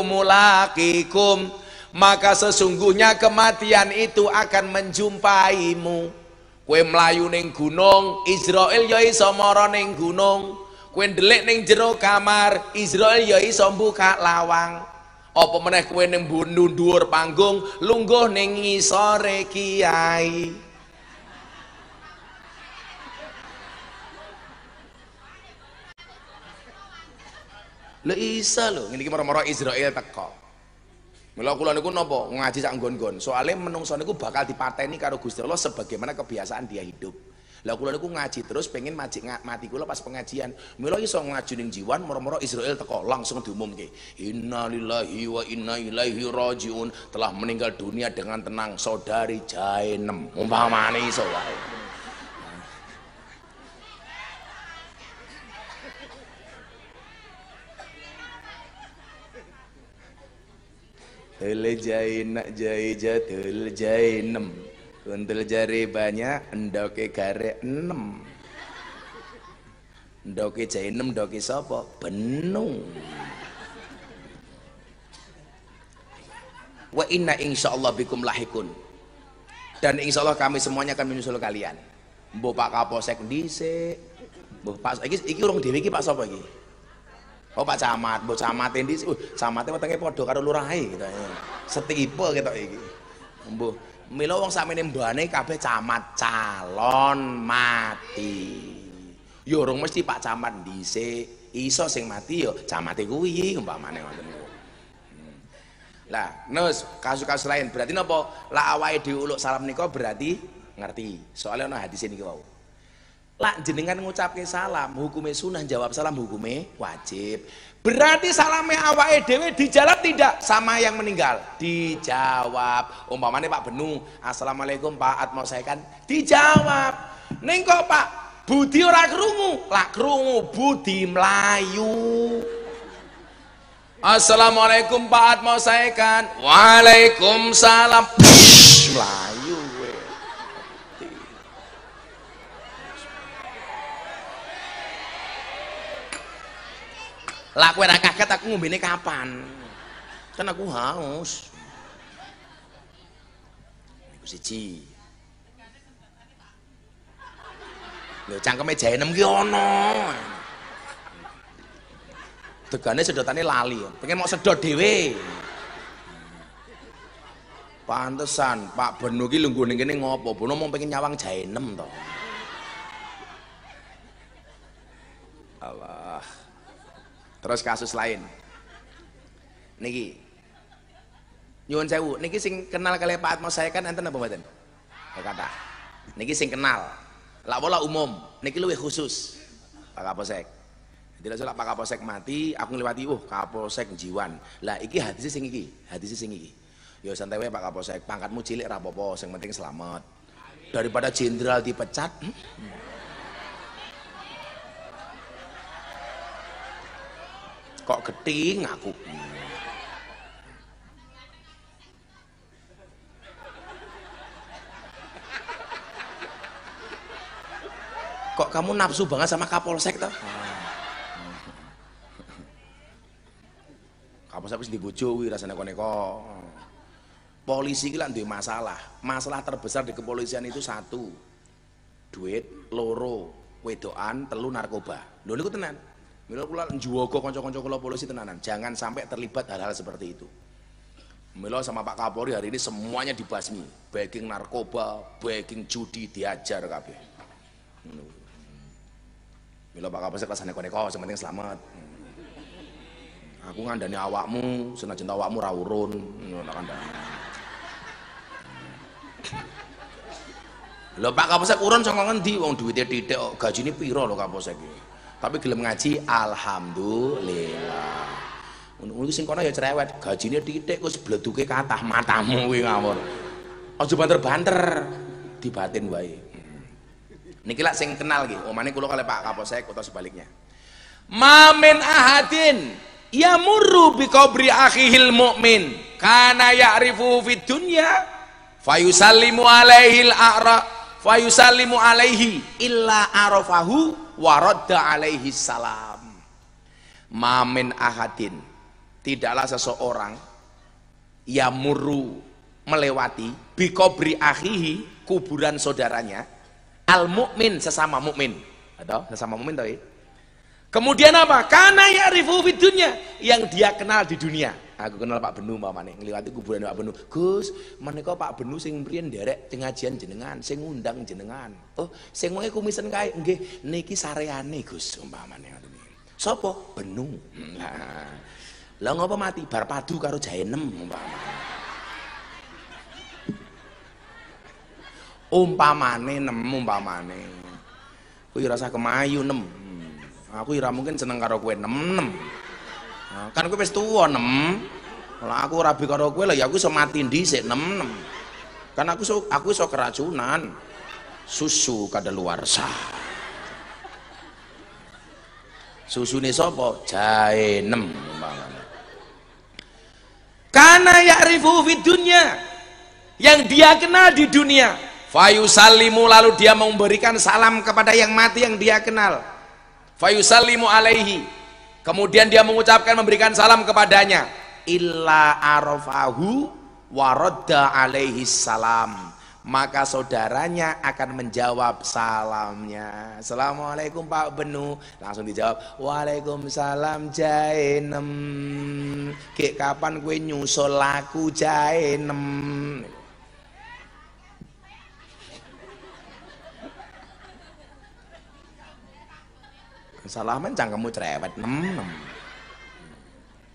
mulakikum. Maka sesungguhnya kematian itu akan menjumpaimu. Kue melayu neng gunung, Israel ya iso moro ning gunung. Kue ndelik neng jero kamar, Israel ya iso buka lawang. Apa meneh kue ning dhuwur panggung, lungguh neng ngisore kiai. Lho iso lho, ngene iki mara-mara Israel teko. Mula kula niku napa ngaji sak nggon-nggon. Soale menungso niku bakal dipateni karo Gusti Allah sebagaimana kebiasaan dia hidup. Lah kula niku ngaji terus pengen majik mati kula pas pengajian. Mula iso ngaji ning jiwan moro-moro Israel teko langsung diumumke. Innalillahi wa inna ilaihi rajiun telah meninggal dunia dengan tenang saudari Jainem. Umpamane iso wae. Heljain nak jai jatul enam. Kuntul jari banyak, endoke gare enam. Endoke jainem, endoke sopo? Benung. Wa inna Allah bikum lahikun. Dan insya Allah kami semuanya akan menyusul kalian. Mbok Pak Kaposek dhisik. Mbok Pak iki iki urung dhewe iki Pak Sopo iki? Oh Pak Camat, Bu Camat ini, uh, Camate wetenge padha karo lurahe gitu. Setipe gitu iki. Mbuh, mila wong sakmene mbane kabeh camat calon mati. Yorong ya mesti Pak Camat dhisik, iso sing mati ya camate Mbak umpamane ngoten niku. Hmm. Lah, nus kasus-kasus lain berarti nopo La awake diuluk salam niko, berarti ngerti. Soalnya ana hadis ini wau. Lak jenengan ngucapke salam, hukume sunnah, jawab salam hukume wajib. Berarti salamnya awa dhewe dijawab tidak sama yang meninggal? Dijawab. Umpamane Pak Benu, Assalamualaikum Pak kan dijawab. Nengko kok Pak Budi ora krungu, lak krungu Budi melayu. Assalamualaikum Pak kan Waalaikumsalam. melayu. lah aku ora kaget aku ngombene kapan kan aku haus niku siji lho cangkeme jaenem ki ono degane sedotane lali pengen mau sedot dhewe pantesan Pak Benu ki lungguh ning kene ngopo Bono mau pengen nyawang jaenem to Allah terus kasus lain niki nyuwun sewu niki sing kenal kali Pak Atmos saya kan enten apa mboten ya, kata niki sing kenal lak bola umum niki luwih khusus Pak Kaposek tidak salah Pak Kaposek mati aku ngliwati uh Kaposek jiwan lah iki hadisnya sing iki hadisnya sing iki ya santai wae Pak Kaposek pangkatmu cilik rapopo sing penting selamat daripada jenderal dipecat hmm? kok geting aku kok kamu nafsu banget sama kapolsek toh kapolsek di dibojo kuwi rasane neko polisi iki lak masalah masalah terbesar di kepolisian itu satu duit loro wedoan telu narkoba lho niku tenan Mila kula njuwaga kanca-kanca kula polisi tenanan, jangan sampai terlibat hal-hal seperti itu. Mila sama Pak Kapolri hari ini semuanya dibasmi, baking narkoba, baking judi diajar kabeh. Mila Pak Kapolsek kelasane neko-neko, sing penting selamat. Aku ngandani awakmu, senajan awakmu ra urun, ngono kandhani. Lho Pak Kapolsek urun saka ngendi wong duwite titik kok gajine pira lho Kapolsek iki. Tapi gelem ngaji alhamdulillah. Ngono sing kono ya cerewet, gajine titik wis bleduke kathah matamu kuwi ngawur. Aja banter-banter batin wae. Hmm. Niki lak sing kenal ki, omane kula kali Pak Kaposek kota sebaliknya. Mamin ahadin ya bi qabri akhihil mu'min kana ya'rifu fid dunya fayusallimu alaihil a'ra fa alaihi illa arafahu waradda alaihi salam mamin ahadin tidaklah seseorang muru melewati bikobri akhihi kuburan saudaranya al mukmin sesama mukmin atau sesama mukmin tahu ya? kemudian apa karena ya rifu dunia yang dia kenal di dunia aku kenal Pak Benu mamane ngliwati kuburan Pak Benu. Gus, menika Pak Benu sing mriyen derek pengajian jenengan, sing ngundang jenengan. Oh, sing wonge kumisen kae nggih niki sareane Gus umpamane ngoten sopo Benu. Hmm, lah. lo ngopo mati bar padu karo jaenem umpamane. Umpamane nem umpamane. Kuwi rasa kemayu nem. Hmm. Aku ira mungkin seneng karo gue nem nem. Nah, kan gue wis tua Nem. Kalau aku rabi karo gue lah ya aku sematin mati set Nem, Nem. Kan aku so, aku so keracunan susu luar susu susu sapa? Jae Nem Karena ya fid dunya yang dia kenal di dunia. Fayusalimu lalu dia memberikan salam kepada yang mati yang dia kenal. Fayusalimu alaihi Kemudian dia mengucapkan memberikan salam kepadanya. Illa arafahu waradda alaihi salam. Maka saudaranya akan menjawab salamnya. Assalamualaikum Pak Benu. Langsung dijawab, Waalaikumsalam Jainem. Kek kapan kue nyusul aku Jainem. Salaman cangkemmu cerewet nem hmm. nem.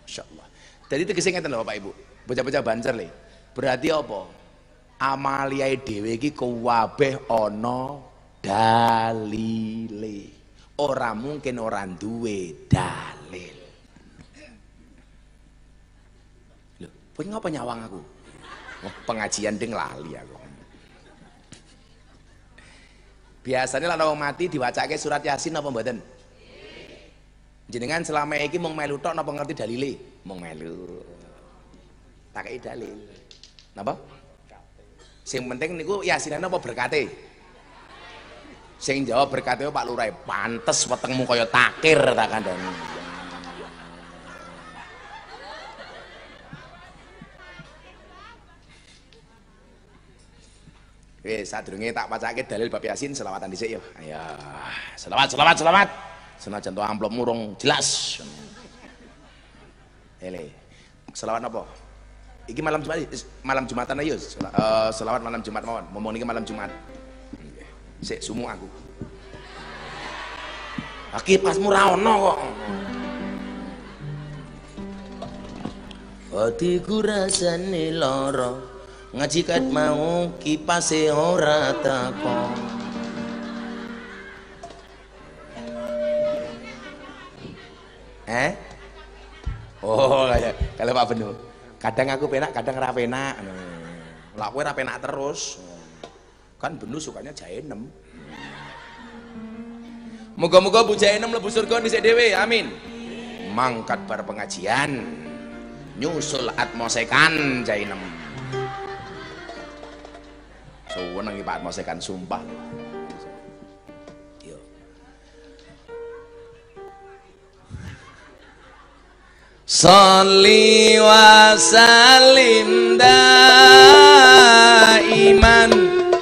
Insyaallah. Jadi tegese ngeten lho Bapak Ibu. Bocah-bocah bancer le. Berarti apa? Amalia dhewe iki kuwabeh ana dalile. Ora mungkin ora duwe dalil. Lho, punya ngapa nyawang aku? Oh, pengajian ding lali aku. Biasanya lah orang mati diwacake surat Yasin apa mboten? jenengan selama ini mau melu tok napa ngerti dalile mau melu tak kayak dalil napa sing penting niku yasinan apa berkate sing jawab berkate Pak lurai, pantes wetengmu kaya takir tak kandhani Wis sadurunge tak pacake dalil bab Yasin selawatan dhisik yo. Ya. Ayo. Selawat selawat selawat senajan tuh amplop murung jelas ele selawat apa iki malam jumat malam jumatan ayo uh, selawat malam jumat mawon momong iki malam jumat iya, sik sumu aku Aki pas murah ono kok. Hatiku rasane lara ngaji kat mau kipase ora takon. eh oh kayak kalau Pak Benu kadang aku penak kadang ra penak hmm. lah kowe ra penak terus kan Benu sukanya jaenem Moga-moga Bu Jaenem lebu surga di dhewe. Amin. Mangkat bar pengajian. Nyusul atmosekan Jaenem. Suweneng so, iki Pak atmosekan sumpah. Salli wa salim daiman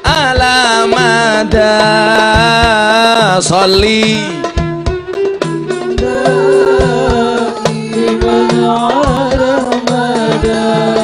ala mada Salli daiman ala mada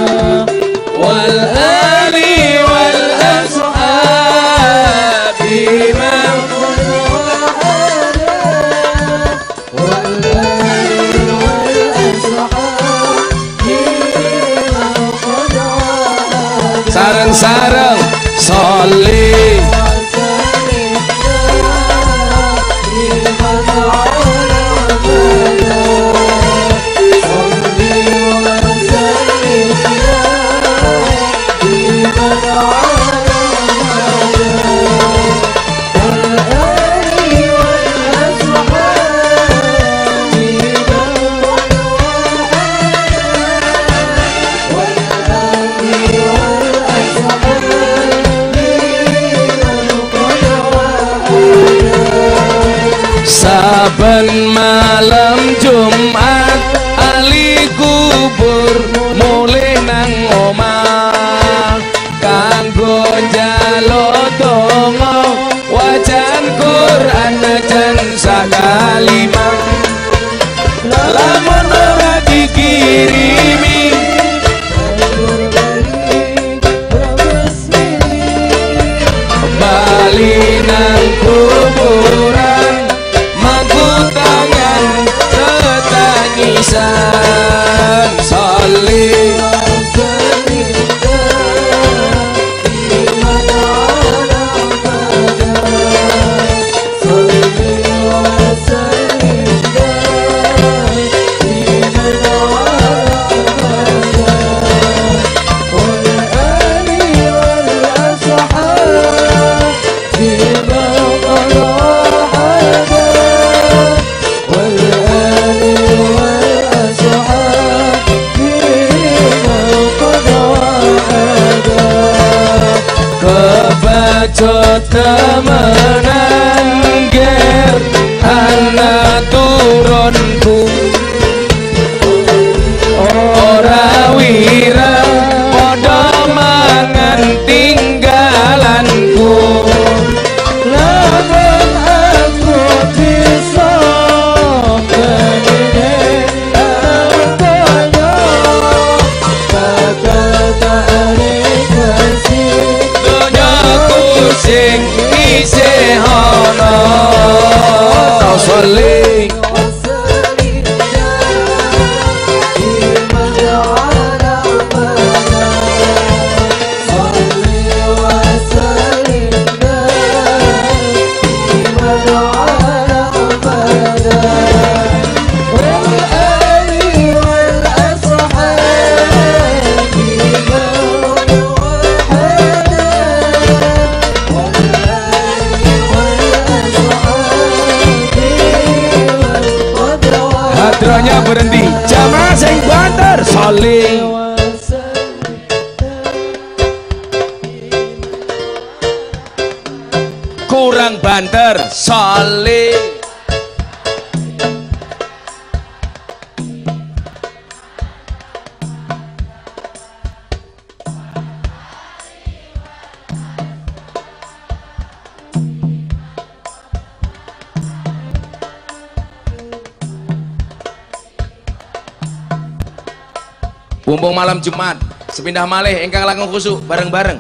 Pindah malih ingkang langkung kusuk bareng-bareng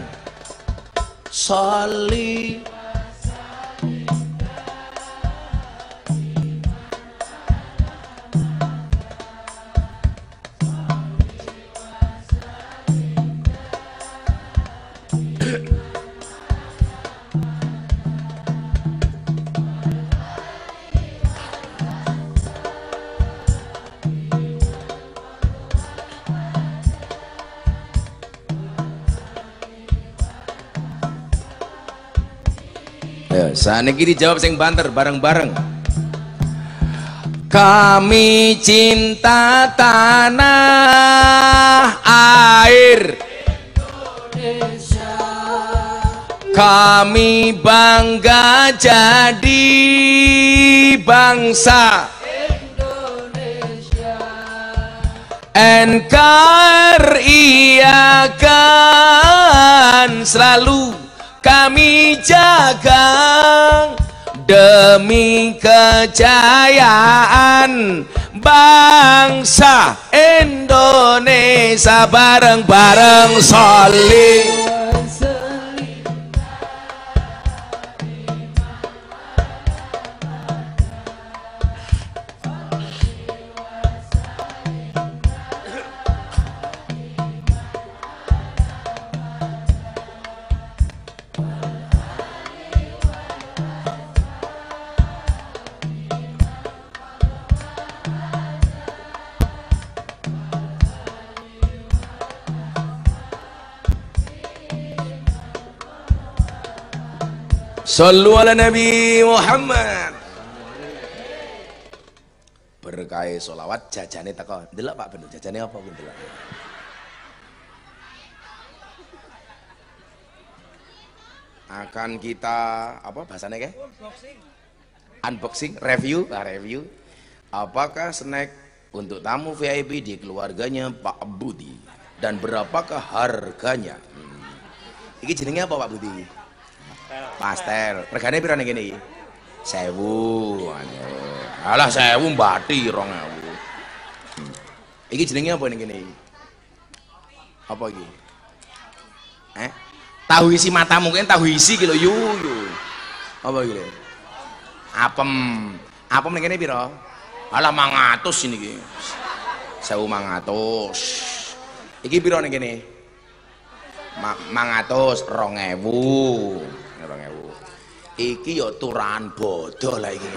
Sali sana kiri jawab sing banter bareng-bareng kami cinta tanah air Indonesia kami bangga jadi bangsa Indonesia NKRI akan selalu kami jaga demi kejayaan bangsa Indonesia bareng-bareng solid Sallu ala Nabi Muhammad. Berkait solawat jajane teko. Delok Pak bener jajane apa kuwi delok. akan kita apa bahasannya ke? unboxing. review nah, review apakah snack untuk tamu VIP di keluarganya Pak Budi dan berapakah harganya hmm. ini jenisnya apa Pak Budi pastel Rekannya piro ning kene sewu alah sewu mbati rong ewu hmm. iki jenengnya apa ning kene apa iki eh tahu isi mata mungkin tahu isi kilo yu yu apa gitu apem apem ini piro alah mangatus ini gini sewu mangatus iki piro ini gini Ma mangatus rong ewu iki yo ya turan bodoh lah iki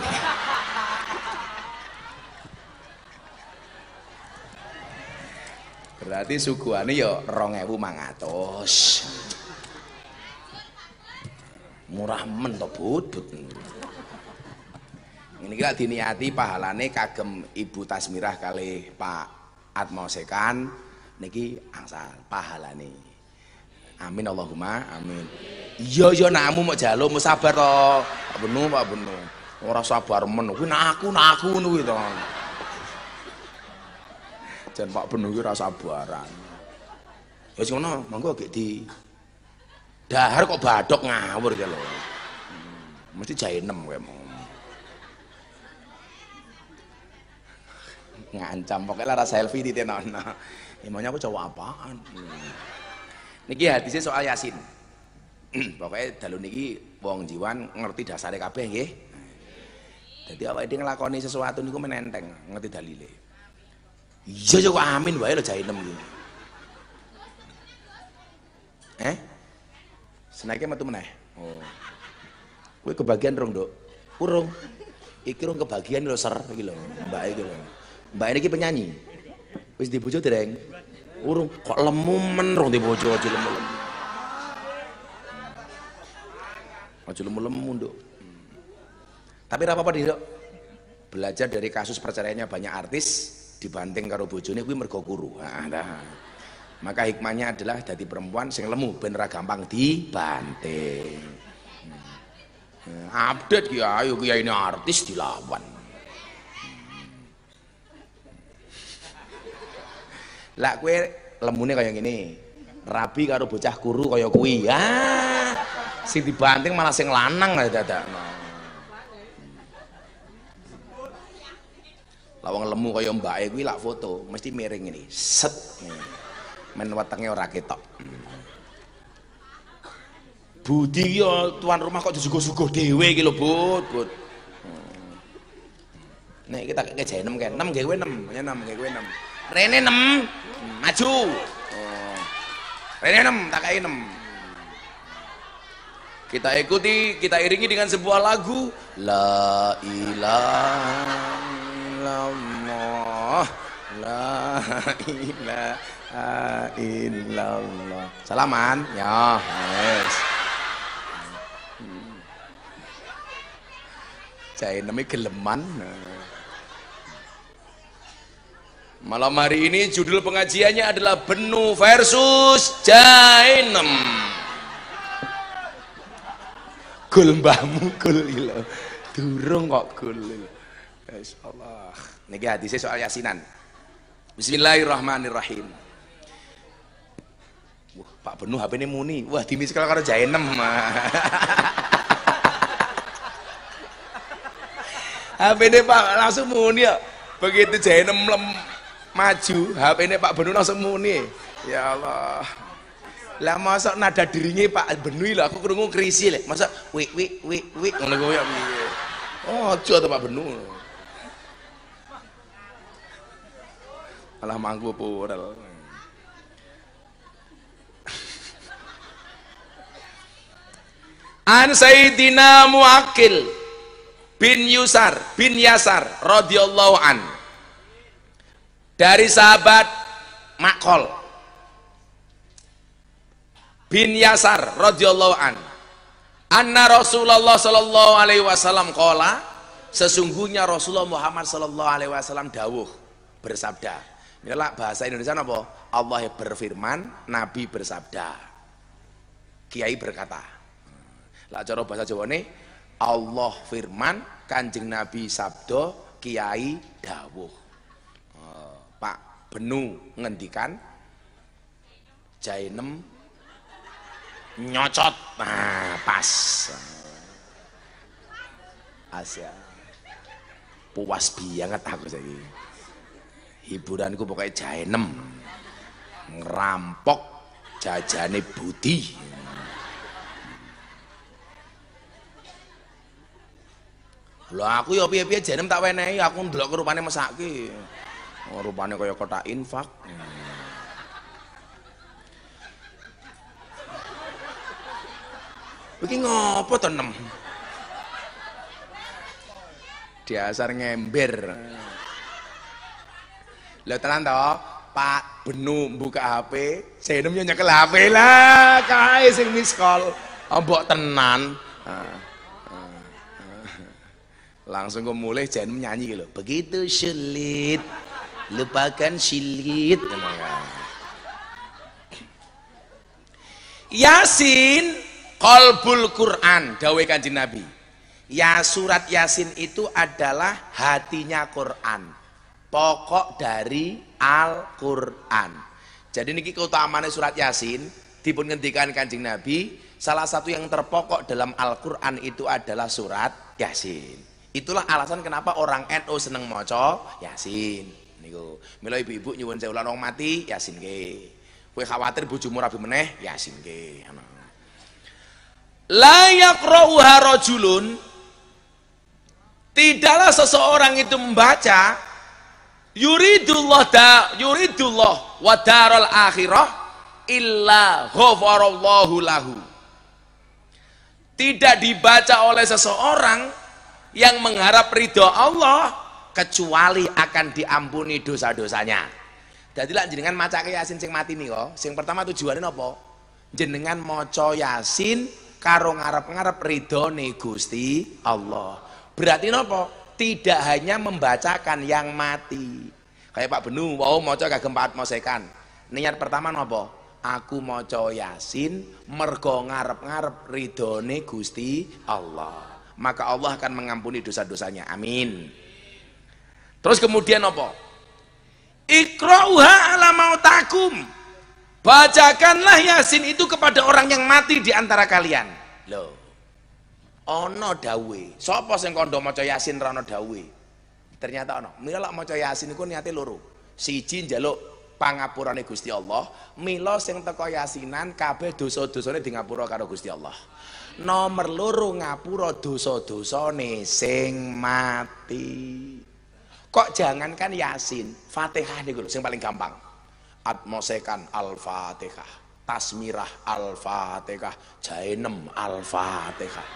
berarti suguhane yo ya 2500 murah men to but-but ini kira diniati pahalane kagem Ibu Tasmirah kali Pak Atmosekan niki angsal pahalane Amin Allahumma amin. Iya iya namu mau jaluk mau sabar to. Pak Benu Pak Benu. Ora sabar men kuwi nak aku nak aku ngono kuwi to. Jan Pak Benu kuwi ora sabaran. Ya, wis ngono monggo gek di dahar kok badok ngawur ya lho. Hmm, mesti enam kowe mau. Ngancam pokoknya lara selfie di tenan. Emangnya nah. ya, aku cowok apaan? Hmm niki hadisnya soal yasin hmm, pokoknya dalu niki wong jiwan ngerti dasare kabeh nggih jadi awak dhewe nglakoni sesuatu niku menenteng ngerti dalile iya yo iya, amin wae lo jainem iki eh senake metu meneh oh kebagian rong dok urung iki rong kebagian lo ser iki lho mbak iki lho mbak ini penyanyi wis dibujuk dereng urung kok lemu menrung di bojo aja lemu lemu aja lemu lemu dok hmm. tapi apa apa dok belajar dari kasus perceraiannya banyak artis dibanting karo bojone kuwi mergo kuru nah, maka hikmahnya adalah jadi perempuan sing lemu ben gampang dibanting hmm. update ya, ayo kiai ini artis dilawan Lah kue lemune kayak gini Rabi karo bocah kuru kaya kuwi. Ah. Si dibanting malah sing lanang ada-ada. Lawang lemu kayak mbak, gue lah foto, mesti miring ini. Set. Men watangnya ora ketok. Budi yo ya, tuan rumah kok disuguh-suguh dewe gitu, Bud. Bud. Nek kita kayak jenem kan, 6 gw 6, 6 gawe 6. Ya, Rene 6 maju oh. Rene tak kayak enam. kita ikuti kita iringi dengan sebuah lagu la ilaha la ilaha illallah salaman ya yes. Hmm. Cai namanya geleman Malam hari ini judul pengajiannya adalah Benu versus Jainem. Gul mbahmu gul ilo. Durung kok gul ilo. Ya insyaallah. Niki hadisnya soal yasinan. Bismillahirrahmanirrahim. Wah, Pak Benu HP ini muni. Wah, dimi kalau karo Jainem. HP ini Pak langsung muni ya. Begitu Jainem lem maju HP ini Pak Benu langsung muni ya Allah lah masa nada dirinya Pak Benu lah aku kerungu krisi lah masa wik wik wik wik ngono gue ya oh cuy Pak Benu alah manggu pural An Sayyidina Muakil bin Yusar bin Yasar radhiyallahu an dari sahabat Makol bin Yasar radhiyallahu an anna Rasulullah sallallahu alaihi wasallam qala sesungguhnya Rasulullah Muhammad sallallahu alaihi wasallam dawuh bersabda inilah bahasa Indonesia apa Allah berfirman nabi bersabda kiai berkata lah cara bahasa Jawa ini Allah firman kanjeng nabi sabdo kiai dawuh Pak Benu ngendikan Jainem nyocot nah pas Asia ya. puas banget aku jadi hiburanku pokoknya jainem ngerampok jajane budi lo aku ya piye-piye jenem tak wenehi aku ndelok rupane mesake. Oh, rupanya kayak kotak infak. begini ngopo tenem, Diasar ngember. Lah tenan toh, Pak Benu buka HP, senem yo nyekel HP lah, kae sing miss call. Ambok oh, tenan. Langsung gue mulai jangan nyanyi gitu. Begitu sulit lupakan silit Yasin kolbul Quran dawe kanji Nabi ya surat Yasin itu adalah hatinya Quran pokok dari Al-Quran jadi ini keutamaannya surat Yasin dipun ngendikan kanjeng Nabi salah satu yang terpokok dalam Al-Quran itu adalah surat Yasin itulah alasan kenapa orang NU seneng moco Yasin niku mila ibu-ibu nyuwun sewu lanang mati yasinke kowe khawatir bojomu rabi meneh ya ngono la yaqra'uha rajulun tidaklah seseorang itu membaca yuridullah da yuridullah wa daral akhirah illa ghafarallahu lahu tidak dibaca oleh seseorang yang mengharap ridho Allah kecuali akan diampuni dosa-dosanya. Jadi lah jenengan maca Yasin sing mati nih kok. Sing pertama tujuannya apa? Jenengan maca Yasin karo ngarep-ngarep ridhone Gusti Allah. Berarti nopo? Tidak hanya membacakan yang mati. Kayak Pak Benu, wow maca kagem mau Atmosekan. Niat pertama nopo? Aku maca Yasin mergo ngarep-ngarep ridhone Gusti Allah. Maka Allah akan mengampuni dosa-dosanya. Amin terus kemudian apa ikra'uha ala mautakum bacakanlah yasin itu kepada orang yang mati di antara kalian loh ono dawe sapa sing kandha maca yasin ra ono dawe ternyata ono mila lak maca yasin iku niate loro siji njaluk pangapurane Gusti Allah mila sing teko yasinan kabeh dosa-dosane di ngapura karo Gusti Allah nomor loro ngapura dosa-dosane sing mati Kok jangankan Yasin, Fatihah nih gue, yang paling gampang. Atmosekan Al-Fatihah. Tasmirah Al-Fatihah. Jainem Al-Fatihah.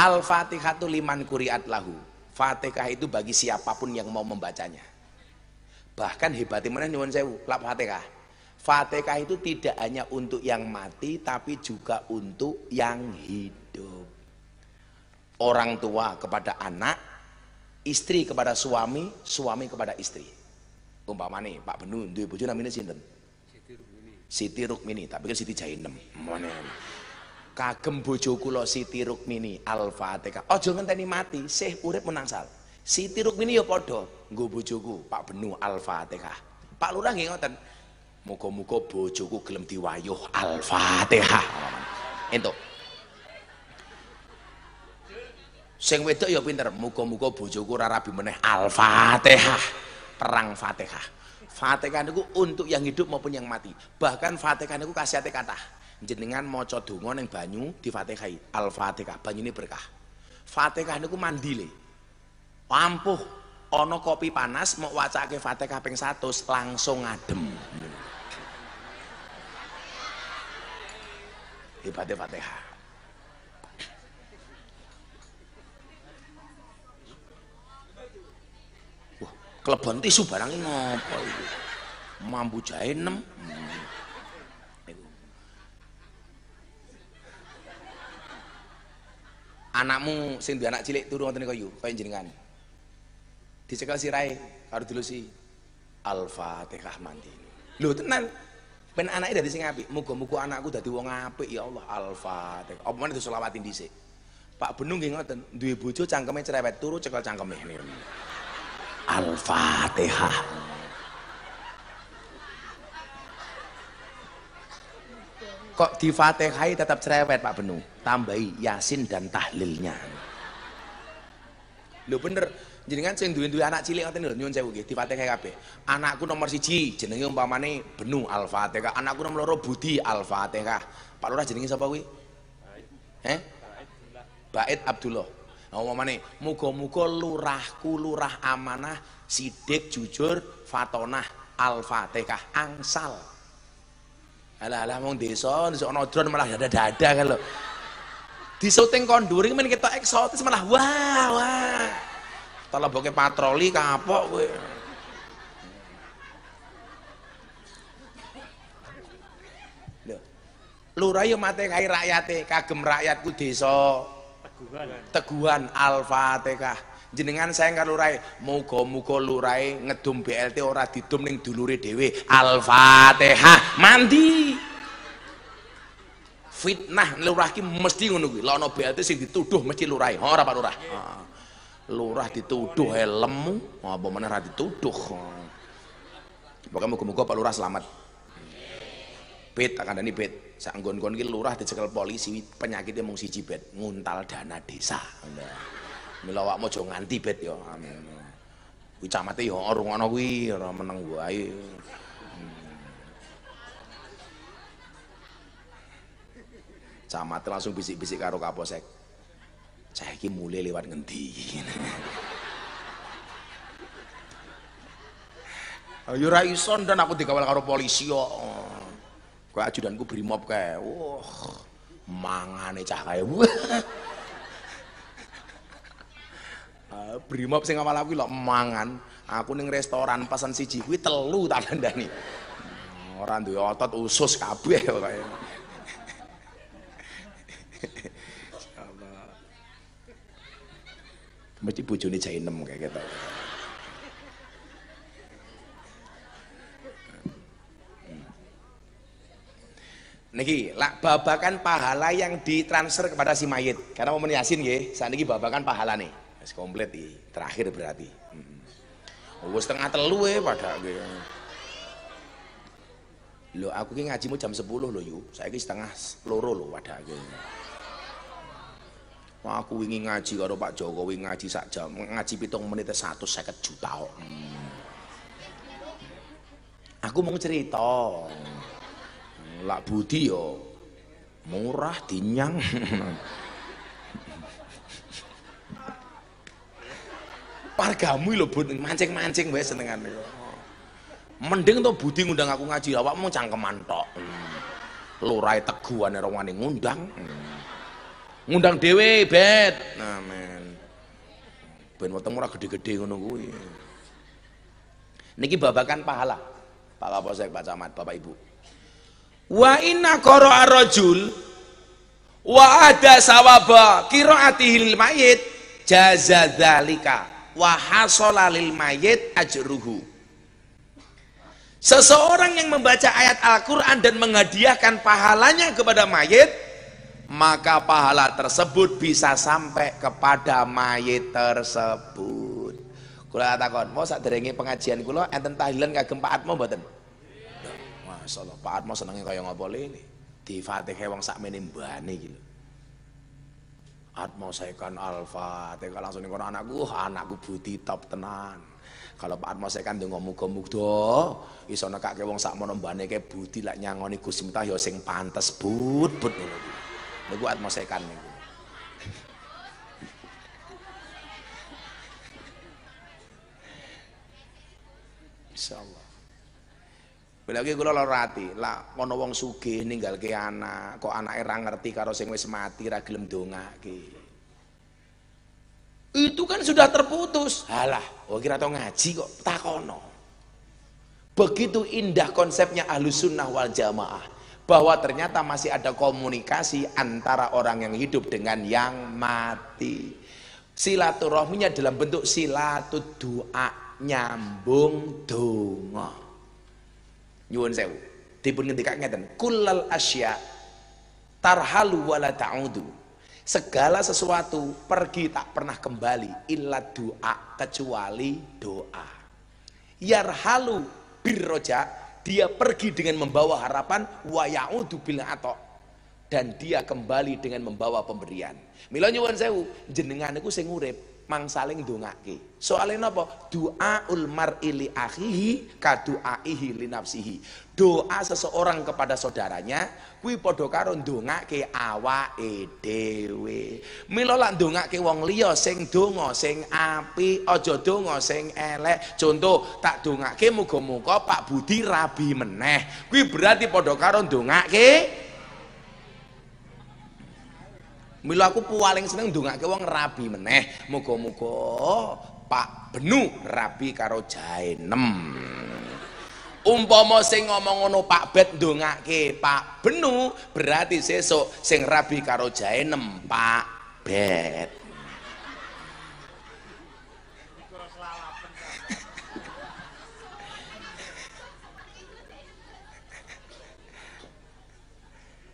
Al-Fatihah itu liman kuriat lahu. Fatihah itu bagi siapapun yang mau membacanya. Bahkan hebat dimana nyuwun sewu, lap Fatihah. Fatihah itu tidak hanya untuk yang mati, tapi juga untuk yang hidup. Orang tua kepada anak, istri kepada suami, suami kepada istri. nih, Pak Benu dua bojo enam ini Siti Rukmini. Siti Rukmini, tapi kan Siti Jainem. Mana? Kagem bojo kula Siti Rukmini Al-Fatihah. Aja ngenteni mati, sih urip menangsal. Siti Rukmini ya padha nggo bojoku Pak Benu Al-Fatihah. Pak Lurah nggih ngoten. Muga-muga bojoku gelem diwayuh Al-Fatihah. Entuk. Sing wedok ya pinter, muga-muga bojoku ora rabi meneh. Al-Fatihah. Perang Fatihah. Fatihah niku untuk yang hidup maupun yang mati. Bahkan Fatihah niku kasihate kata Jenengan maca donga ning banyu di Fatihah. Al-Fatihah banyu ini berkah. Fatihah niku mandile. Ampuh ono kopi panas mau wacake Fatihah ping 100 langsung adem. Hebat Fatihah. Klebon tisu barang iki ngopo iki? Mambu jahe Anakmu sing anak cilik turu ngoten niku yu, kaya jenengan. Dicekel harus karo si alfa fatihah mandi. Lho tenan. Ben anake dadi sing apik. Muga-muga anakku dadi wong apik ya Allah. Al-Fatihah. itu meneh diselawatin dhisik. Pak Benung nggih ngoten, duwe bojo cangkeme cerewet turu cekel cangkeme. Al-Fatihah. Kok di Fatihai tetap cerewet Pak Benu? Tambahi Yasin dan tahlilnya. Lo bener, jenengan sing duwe anak cilik ngoten lho nyuwun sewu nggih Fatihai kabeh. Anakku nomor siji jenenge umpamane Benu Al-Fatihah, anakku nomor loro Budi Al-Fatihah. Pak Lurah jenenge sapa kuwi? Eh? Bait Abdullah. Nah, umpamane muga-muga lurahku lurah amanah sidik jujur fatonah al-fatihah angsal alah-alah mau desa desa ana drone malah dada-dada kan di syuting konduring men kita eksotis malah wah wah boke patroli kapok gue. lurah yo mate kae rakyate kagem rakyatku desa Teguhan Al-Fatihah. Jenengan saya karo lurai muga-muga lurai ngedum BLT ora didum ning duluri dewi Al-Fatihah. Mandi. Fitnah lurah ki mesti ngono kuwi. Lah BLT sing dituduh mesti lurai Ora Pak Lurah. Iya. Lurah dituduh helmmu, apa mana ora dituduh. Pokoke muga-muga Pak Lurah selamat. bed akan ada nih bed sanggon-gon ki lurah dicekel polisi penyakitnya mung siji bet nguntal dana desa mila awakmu aja nganti bet ya amin kuwi camate ya ngono kuwi ora meneng wae hmm. camat langsung bisik-bisik karo kaposek saya ini mulai lewat ngendi ayo ra dan aku dikawal karo polisi yo. Kok ajudanku brimob kayak, Wah, mangan mangane cah kae. Ah, brimob sih ngamal aku lo mangan. Aku nih restoran pesan si kuwi telu tak nih. Orang tuh otot usus kabe kayak. Mesti bujuni jahinem kayak gitu. Niki, lak babakan pahala yang ditransfer kepada si mayit. Karena momen yasin nggih, sakniki babakan pahala nih. Wis komplit iki, terakhir berarti. Heeh. Wis setengah telu e pada nggih. Lho aku ki ngajimu jam 10 lho yu. Saiki setengah loro lho wadah nggih. Wah, aku wingi ngaji karo Pak Jokowi ngaji sak jam, ngaji pitung menit 150 e juta kok. Hmm. Aku mau cerita lak budi yo murah dinyang pargamu lho bun mancing-mancing wae senengane mending to budi ngundang aku ngaji awakmu cangkeman tok lurae teguhane rongane ngundang ngundang dhewe bet nah ben wetemu ora gede-gede ngono kuwi niki babakan pahala Pak Kapolsek, Pak Camat, Bapak Ibu wa inna koro rajul wa ada sawaba atihil mayit jaza dalika, wa hasala lil mayit ajruhu Seseorang yang membaca ayat Al-Quran dan menghadiahkan pahalanya kepada mayit, maka pahala tersebut bisa sampai kepada mayit tersebut. Kula takon, mau sak pengajian kula enten tahlilan kagem Pak Atmo mboten? Allah, Pak Atmo senangnya kaya ngapa lele Di wong sakmene sak menimbani gitu. Atmo kan alfa, tega langsung ning anakku anakku buti top tenan kalau Pak Atmo saekan ndonga muga-muga iso ke wong sakmono mbane ke buti lah nyangoni kusim Mutah yo ya sing pantas but but ngono Nego Atmo kan nih. insyaallah Belagi kula lara ati, lah ana wong ninggal ke anak, kok anak era ngerti karo sing wis mati ra gelem ki. Itu kan sudah terputus. Halah, oh kira tau ngaji kok takono. Begitu indah konsepnya ahlu Sunnah wal Jamaah bahwa ternyata masih ada komunikasi antara orang yang hidup dengan yang mati. Silaturahminya dalam bentuk silatu doa nyambung dongo nyuwun sewu dipun ngendika ngeten kullal asya tarhalu wala ta'udu segala sesuatu pergi tak pernah kembali illa doa kecuali doa yarhalu birroja dia pergi dengan membawa harapan wa ya'udu bil atok dan dia kembali dengan membawa pemberian. Mila nyuwun sewu, jenengan niku sing urip mangsaling dongake. Soale napa? Duaul mar'i li akhihi ka duaihi li nafsihi. Doa seseorang kepada saudaranya kuwi padha karo ndongake awake dhewe. Mila lak ndongake wong liya sing donga sing apik, aja donga sing elek. Contoh, tak dongake muga-muga Pak Budi rabi meneh. Kuwi berarti padha karo ndongake Mila aku paling seneng ndongake wong rabi meneh. Muga-muga Pak Benu rabi karo nem Umpama sing ngomong ngono Pak Bet ndongake Pak Benu, berarti sesuk sing rabi karo nem Pak Bet.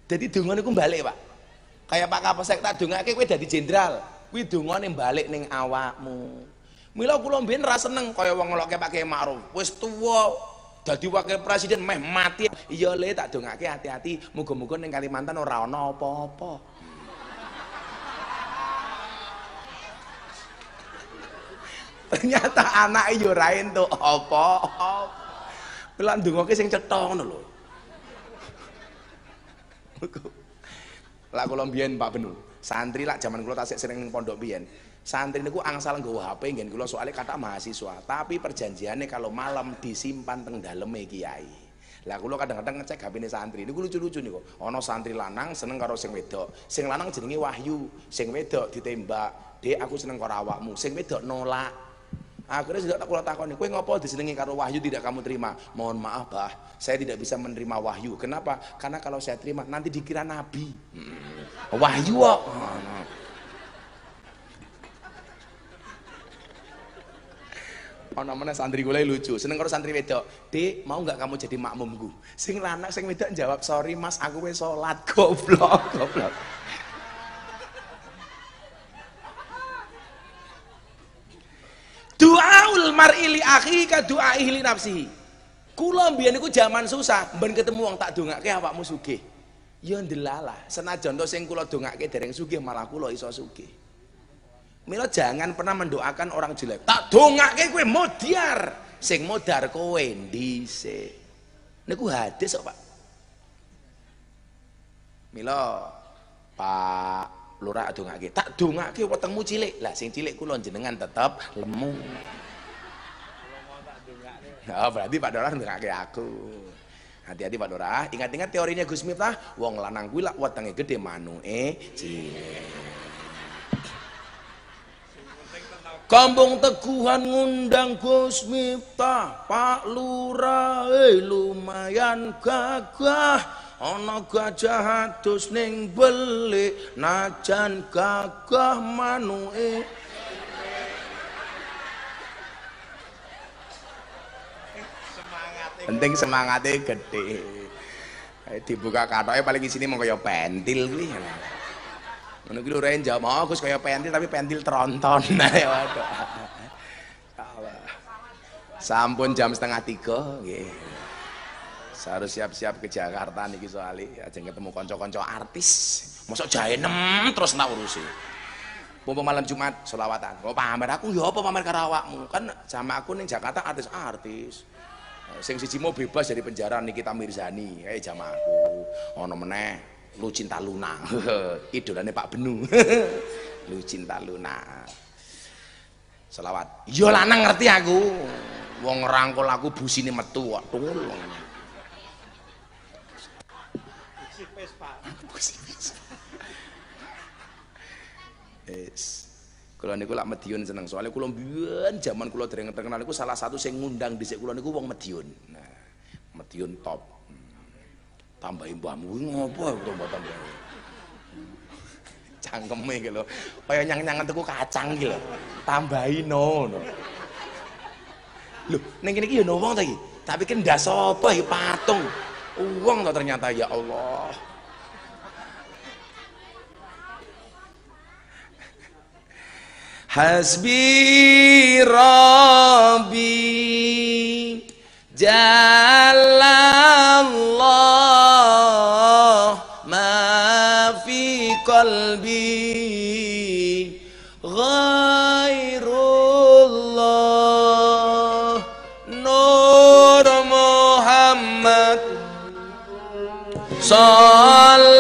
Jadi dungane ku balik, Pak. Kayak Pak Kapolsek tak dongake gue jadi jenderal. Kuwi yang balik ning awakmu. Mila kula lombin rasa seneng kaya wong kayak Pak Kiai Ma'ruf. Wis tuwa dadi wakil presiden meh mati. Iya le tak dongake hati-hati. Muga-muga ning Kalimantan ora ana apa-apa. ternyata anak yo ra entuk apa Pelan dungoke sing cetha ngono lho lah kula mbiyen Pak Benul. Santri lak jaman kula tasik sering ning pondok mbiyen. Santri niku angsal nggawa HP ngen kula soalnya kata mahasiswa, tapi perjanjiannya kalau malam disimpan teng daleme kiai. Lah kula kadang-kadang ngecek hp ini santri. Niku lucu-lucu niku. Ana santri lanang seneng karo sing wedok. Sing lanang jenenge Wahyu, sing wedok ditembak. Dek aku seneng karo awakmu. Sing wedok nolak. Akhirnya sudah tak kula takoni, kowe ngopo disenengi karo wahyu tidak kamu terima? Mohon maaf, Bah. Saya tidak bisa menerima wahyu. Kenapa? Karena kalau saya terima nanti dikira nabi. Hmm, wahyu kok. Oh, no. santri gue lucu, seneng kalau santri wedok. Dek, mau nggak kamu jadi makmum makmumku?" Sing lanak, sing wedok jawab, "Sorry Mas, aku wis sholat Goblok, goblok. Duaul mar'ili akhi ka doa ihli nafsi. Kula mbiyen niku jaman susah, ben ketemu wong tak dongake awakmu sugih. Ya ndelalah, senajan to sing kula dongake dereng sugih malah kula iso sugih. Mila jangan pernah mendoakan orang jelek. Tak dongake kowe modiar, sing modar kowe ndise. Niku hadis kok, Pak. Mila Pak lora dongake tak dongake wetengmu cilik lah sing cilik kula jenengan tetep lemu Oh, berarti Pak Dorah ngake aku. Hati-hati Pak Dorah, ingat-ingat teorinya Gus Miftah, wong lanang kuwi lak wetenge gedhe manuke cilik. Kampung Teguhan ngundang Gus Miftah, Pak Lurah, eh, lumayan gagah ana gajah adus ning belik najan gagah manuke penting semangatnya gede dibuka katoknya paling di sini mau kayak pentil kuwi ngono kuwi lho jawab mau aku kayak pentil tapi pentil teronton. sampun jam setengah tiga gitu saya harus siap-siap ke Jakarta nih, soalnya aja ketemu konco-konco artis masuk nem terus nak urusi Mumpung malam Jumat selawatan. Kok pamer aku ya apa pamer karo awakmu? Kan sama aku ning Jakarta artis-artis. Sing siji mau bebas dari penjara nih kita Mirzani, kayak sama aku. Ono meneh lu cinta Luna. Idolane Pak Benu. lu cinta Luna. Selawat. yo lanang ngerti aku. Wong rangkul aku busine metu kok. Yes. Kula niku lak Madiun seneng soalnya kula mbiyen jaman kula dereng terkenal niku salah satu sing ngundang dhisik kula niku wong Madiun. Nah, Madiun top. Tambahin mbahmu ngopo tambah-tambah. Cangkeme iki lho. Kaya nyang-nyangan tuku kacang iki lho. Tambahi no. Lho, ning kene iki ya wong ta iki. Tapi kan ndas iki patung. Wong to ternyata ya Allah. حسبي ربي جل الله ما في قلبي غير الله نور محمد صلى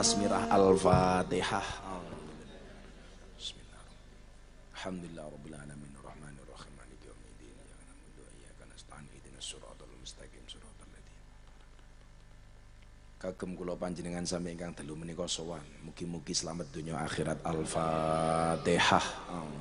tasmirah al-fatihah Alhamdulillah Rabbil Alamin Rahmanir Rahim Maliki Yawmiddin Ya Na'budu wa Iyyaka Nasta'in surat Siratal Mustaqim Siratal Ladzina Kagem kula panjenengan sampai ingkang telu menika sowan mugi-mugi selamat dunia akhirat Al-Fatihah Amin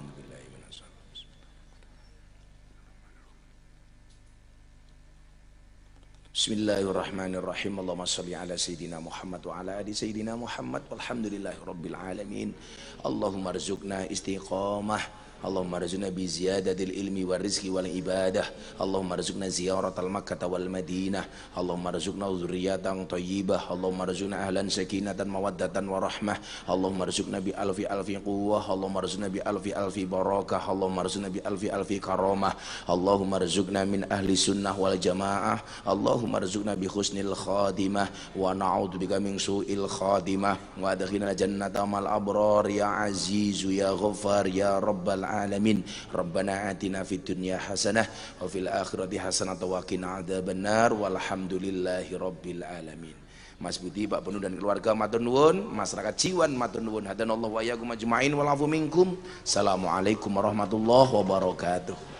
Bismillahirrahmanirrahim. Allahumma salli ala sayyidina Muhammad wa ala ali sayyidina Muhammad. Walhamdulillahi rabbil alamin. Allahumma rzuqna istiqamah Allahumma rizukna bi ziyada dil ilmi wal rizki wal ibadah Allahumma rizukna ziyarat al makkata wal madinah Allahumma rizukna zuriyatan tayyibah Allahumma rizukna ahlan sakinatan mawaddatan wa rahmah Allahumma rizukna bi alfi alfi kuwah Allahumma rizukna bi alfi alfi barakah Allahumma rizukna bi alfi alfi karamah Allahumma rizukna min ahli sunnah wal jamaah Allahumma rizukna bi khusnil khadimah Wa na'udu bika min su'il khadimah Wa adakhinna jannata mal abrar Ya azizu ya ghafar ya rabbal alamin rabbana atina fid dunya hasanah wa fil akhirati hasanah wa qina adzabannar walhamdulillahi rabbil alamin Mas Budi, Pak Penuh dan keluarga matur nuwun, masyarakat Ciwan matur nuwun. Hadanallahu wa iyyakum ajmain wal minkum. Assalamualaikum warahmatullahi wabarakatuh.